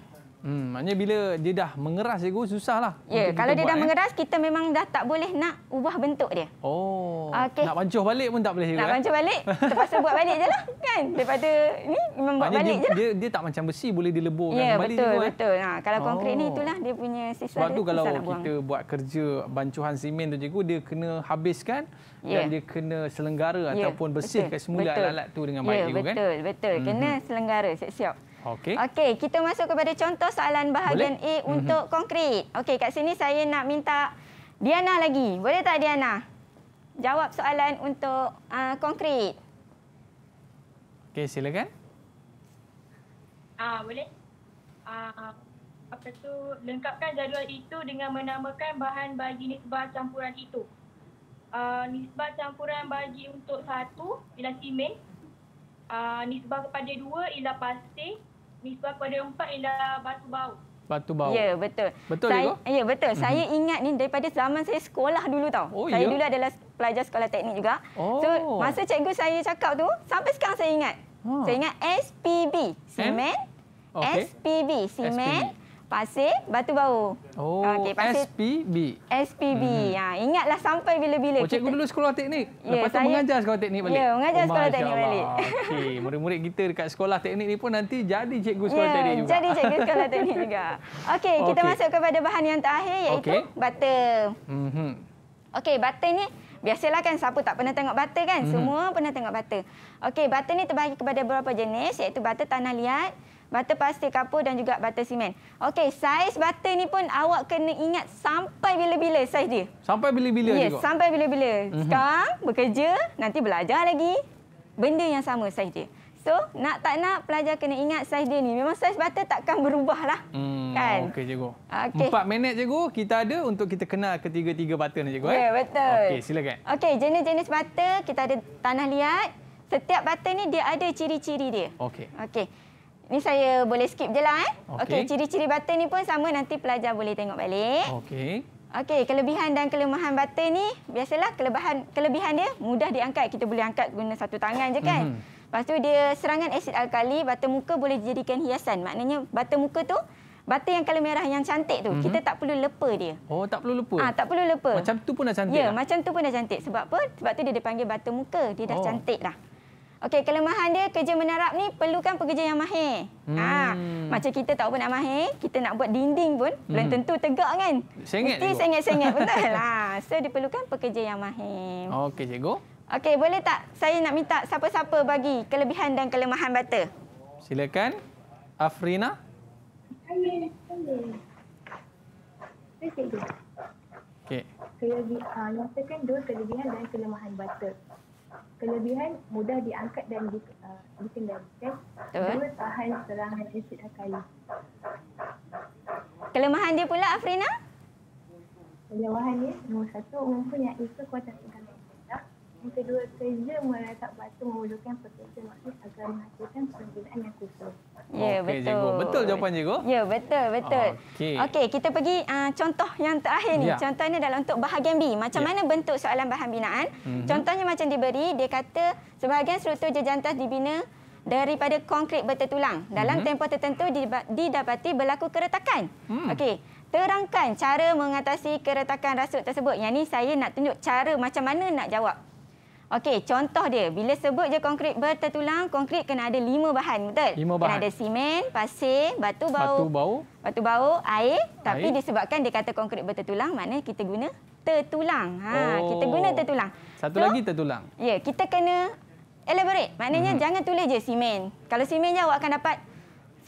Hmm, maknanya bila dia dah mengeras cikgu susahlah. Ya, yeah, kalau dia dah eh. mengeras kita memang dah tak boleh nak ubah bentuk dia. Oh. Okay. Nak pancuh balik pun tak boleh cikgu. Nak eh. pancuh balik, terpaksa buat balik je lah kan. Daripada ni memang buat balik dia, je dia, lah. Dia, dia tak macam besi boleh dileburkan yeah, kembali betul, cikgu. Ya, eh? betul. Eh. Ha, kalau konkrit oh. ni itulah dia punya sisa Sebab dia tu kalau kita buat kerja bancuhan simen tu cikgu, dia kena habiskan yeah. dan dia kena selenggara yeah. ataupun bersihkan semula alat-alat tu dengan yeah, cikgu betul, kan. Betul, betul. Kena mhm. selenggara siap-siap. Okey. Okey, kita masuk kepada contoh soalan bahagian Boleh? A untuk mm -hmm. konkrit. Okey, kat sini saya nak minta Diana lagi. Boleh tak Diana? Jawab soalan untuk uh, konkrit. Okey, silakan. Ah, boleh. Ah, apa tu lengkapkan jadual itu dengan menamakan bahan bagi nisbah campuran itu. Ah, nisbah campuran bagi untuk satu ialah simen. Ah, nisbah kepada dua ialah pasir misbah pada empat ialah batu bau. Batu bau. Ya, betul. Betul juga? Ya, betul. Mm -hmm. Saya mhm. ingat ni daripada zaman saya sekolah dulu tau. Oh, saya yeah? dulu adalah pelajar sekolah teknik juga. Oh. So, masa cikgu saya cakap tu, sampai sekarang saya ingat. Oh. Saya ingat SPB, semen. Okay. SPB, semen. SPB. Pasir Batu Bau. Oh, ah, okay, pasir, SPB. SPB. Hmm. Ha, ingatlah sampai bila-bila. Oh, cikgu kita... dulu sekolah teknik. Yeah, Lepas tu mengajar sekolah teknik balik. Ya, mengajar oh, sekolah Masya teknik Allah. balik. Okey, murid-murid kita dekat sekolah teknik ni pun nanti jadi cikgu sekolah yeah, teknik juga. jadi cikgu sekolah teknik juga. Okey, okay. kita masuk kepada bahan yang terakhir iaitu okay. butter. Mm-hmm. Okey, butter mhm. ni biasalah kan siapa tak pernah tengok butter kan? Mm-hmm. Semua pernah tengok butter. Okey, butter ni terbagi kepada beberapa jenis iaitu butter tanah liat, butter pasir kapur dan juga butter simen. Okey, saiz butter ni pun awak kena ingat sampai bila-bila saiz dia. Sampai bila-bila yes, juga? Ya, sampai bila-bila. Mhm. Sekarang bekerja, nanti belajar lagi. Benda yang sama saiz dia. So, nak tak nak pelajar kena ingat saiz dia ni. Memang saiz butter takkan berubah lah. Hmm, kan? Okey, cikgu. Okay. Empat minit, cikgu. Kita ada untuk kita kenal ketiga-tiga butter ni, cikgu. Eh? Ya, yeah, eh? betul. Okey, silakan. Okey, jenis-jenis butter. Kita ada tanah liat. Setiap butter ni, dia ada ciri-ciri dia. Okey. Okey. Ni saya boleh skip je lah. Eh? Okey. Okay, ciri-ciri button ni pun sama nanti pelajar boleh tengok balik. Okey. Okey, kelebihan dan kelemahan button ni biasalah kelebihan kelebihan dia mudah diangkat. Kita boleh angkat guna satu tangan je kan. Mm-hmm. Lepas tu dia serangan asid alkali, button muka boleh dijadikan hiasan. Maknanya button muka tu Butter yang kalau merah yang cantik tu mm-hmm. kita mhm. tak perlu lepa dia. Oh tak perlu lepa. Ah tak perlu lepa. Macam tu pun dah cantik. Ya, lah. macam tu pun dah cantik. Sebab apa? Sebab tu dia dipanggil butter muka. Dia dah oh. cantik dah. Okey, kelemahan dia kerja menarap ni perlukan pekerja yang mahir. Hmm. Ha, macam kita tak pun nak mahir, kita nak buat dinding pun hmm. belum tentu tegak kan? Sengit. Mesti sengit-sengit betul. Ha, so diperlukan pekerja yang mahir. Okey, cikgu. Okey, boleh tak saya nak minta siapa-siapa bagi kelebihan dan kelemahan bata? Silakan. Afrina. Hai. Okey. Okey. Okay. Okay. Uh, yang second dua kelebihan dan kelemahan bata kelebihan mudah diangkat dan di, uh, dikendalikan. Betul. Dua tahan serangan asid alkali. Kelemahan dia pula Afrina? Kelemahan dia nombor satu mempunyai kekuatan tingkat yang kedua kerja merangkap batu memerlukan pekerja maksud agar menghasilkan penggunaan yang khusus. Ya, okay, betul. Jigo. Betul jawapan Jigo. Ya, betul. betul. Okey, okay, kita pergi uh, contoh yang terakhir ni. Ya. Contohnya dalam untuk bahagian B. Macam ya. mana bentuk soalan bahan binaan? Mm-hmm. Contohnya macam diberi, dia kata sebahagian struktur jejantas dibina daripada konkrit bertertulang. Dalam mm-hmm. tempoh tertentu didapati berlaku keretakan. Mm. Okey, terangkan cara mengatasi keretakan rasuk tersebut. Yang ni saya nak tunjuk cara macam mana nak jawab. Okey, contoh dia. Bila sebut je konkrit bertertulang, konkrit kena ada lima bahan, betul? Lima bahan. Kena ada simen, pasir, batu bau. Batu bau. Batu bau, air. Tapi air. disebabkan dia kata konkrit bertertulang, mana kita guna tertulang. Ha, oh. Kita guna tertulang. Satu so, lagi tertulang. Ya, kita kena elaborate. Maknanya hmm. jangan tulis je simen. Kalau simen je awak akan dapat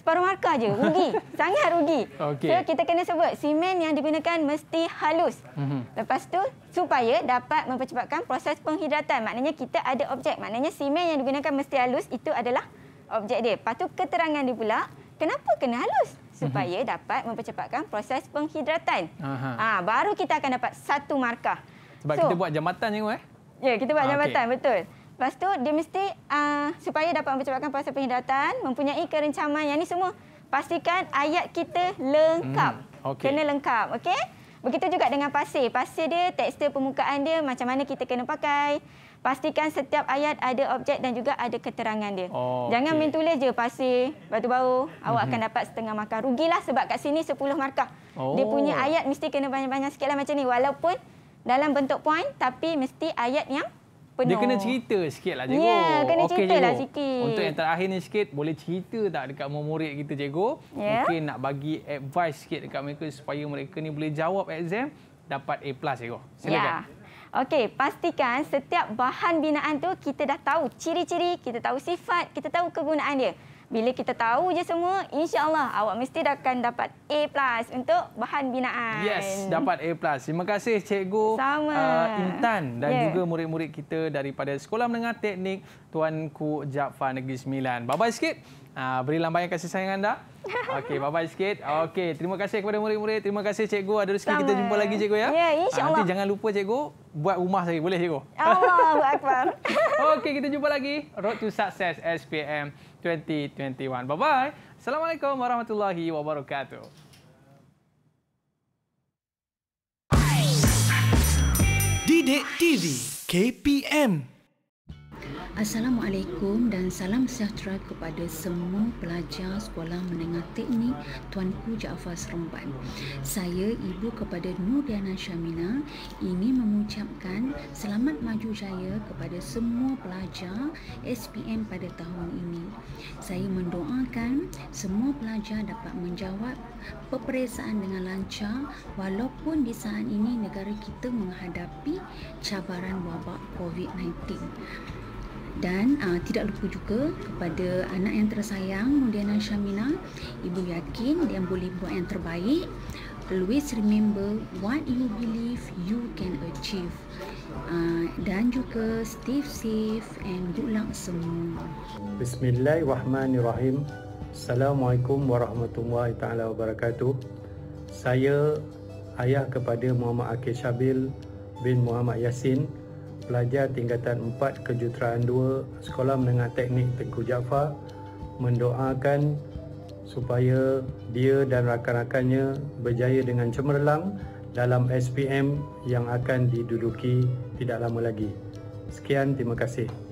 separuh markah je rugi sangat rugi okay. so kita kena sebut simen yang digunakan mesti halus mm-hmm. lepas tu supaya dapat mempercepatkan proses penghidratan maknanya kita ada objek maknanya simen yang digunakan mesti halus itu adalah objek dia lepas tu keterangan dia pula kenapa kena halus mhm. supaya mm-hmm. dapat mempercepatkan proses penghidratan Aha. ha baru kita akan dapat satu markah sebab so, kita buat jambatan je eh ya kita buat ah, jambatan okay. betul Lepas tu dia mesti uh, supaya dapat mempercepatkan proses penghidratan, mempunyai kerencaman yang ni semua pastikan ayat kita lengkap. Hmm, okay. Kena lengkap, okey? Begitu juga dengan pasir. Pasir dia, tekstur permukaan dia macam mana kita kena pakai. Pastikan setiap ayat ada objek dan juga ada keterangan dia. Oh, Jangan okay. main tulis je pasir batu bau. Awak mm-hmm. akan mhm. dapat setengah markah. Rugilah sebab kat sini 10 markah. Oh. Dia punya oh. ayat mesti kena banyak-banyak sikitlah macam ni. Walaupun dalam bentuk poin tapi mesti ayat yang penuh. Dia kena cerita sikit lah cikgu. Ya, yeah, kena okay, cerita lah cikgu. lah sikit. Untuk yang terakhir ni sikit, boleh cerita tak dekat murid kita cikgu? Yeah. Mungkin nak bagi advice sikit dekat mereka supaya mereka ni boleh jawab exam dapat A+, cikgu. Silakan. Yeah. Okey, pastikan setiap bahan binaan tu kita dah tahu ciri-ciri, kita tahu sifat, kita tahu kegunaan dia. Bila kita tahu je semua, insyaAllah awak mesti akan dapat A plus untuk bahan binaan. Yes, dapat A plus. Terima kasih Cikgu Sama. Uh, Intan dan yeah. juga murid-murid kita daripada Sekolah Menengah Teknik Tuanku Jaafar Negeri Sembilan. Bye-bye sikit. Uh, beri lambaian kasih sayang anda. Okey, bye-bye sikit. Okey, terima kasih kepada murid-murid. Terima kasih cikgu. Ada rezeki kita jumpa lagi cikgu ya. Ya, insya-Allah. Nanti jangan lupa cikgu buat rumah lagi boleh cikgu. Allahuakbar. Okey, kita jumpa lagi Road to Success SPM 2021. Bye-bye. Assalamualaikum warahmatullahi wabarakatuh. Didik TV KPM Assalamualaikum dan salam sejahtera kepada semua pelajar Sekolah Menengah Teknik Tuanku Jaafar Seremban. Saya ibu kepada Nur Diana Syamina ingin mengucapkan selamat maju jaya kepada semua pelajar SPM pada tahun ini. Saya mendoakan semua pelajar dapat menjawab peperiksaan dengan lancar walaupun di saat ini negara kita menghadapi cabaran wabak COVID-19 dan uh, tidak lupa juga kepada anak yang tersayang Mundiana Syamina ibu yakin dia boleh buat yang terbaik always remember what you believe you can achieve uh, dan juga stay safe and good luck semua Bismillahirrahmanirrahim Assalamualaikum warahmatullahi taala wabarakatuh saya ayah kepada Muhammad Akil Syabil bin Muhammad Yasin pelajar tingkatan 4 kejuruteraan 2 Sekolah Menengah Teknik Tengku Jaafar mendoakan supaya dia dan rakan-rakannya berjaya dengan cemerlang dalam SPM yang akan diduduki tidak lama lagi. Sekian, terima kasih.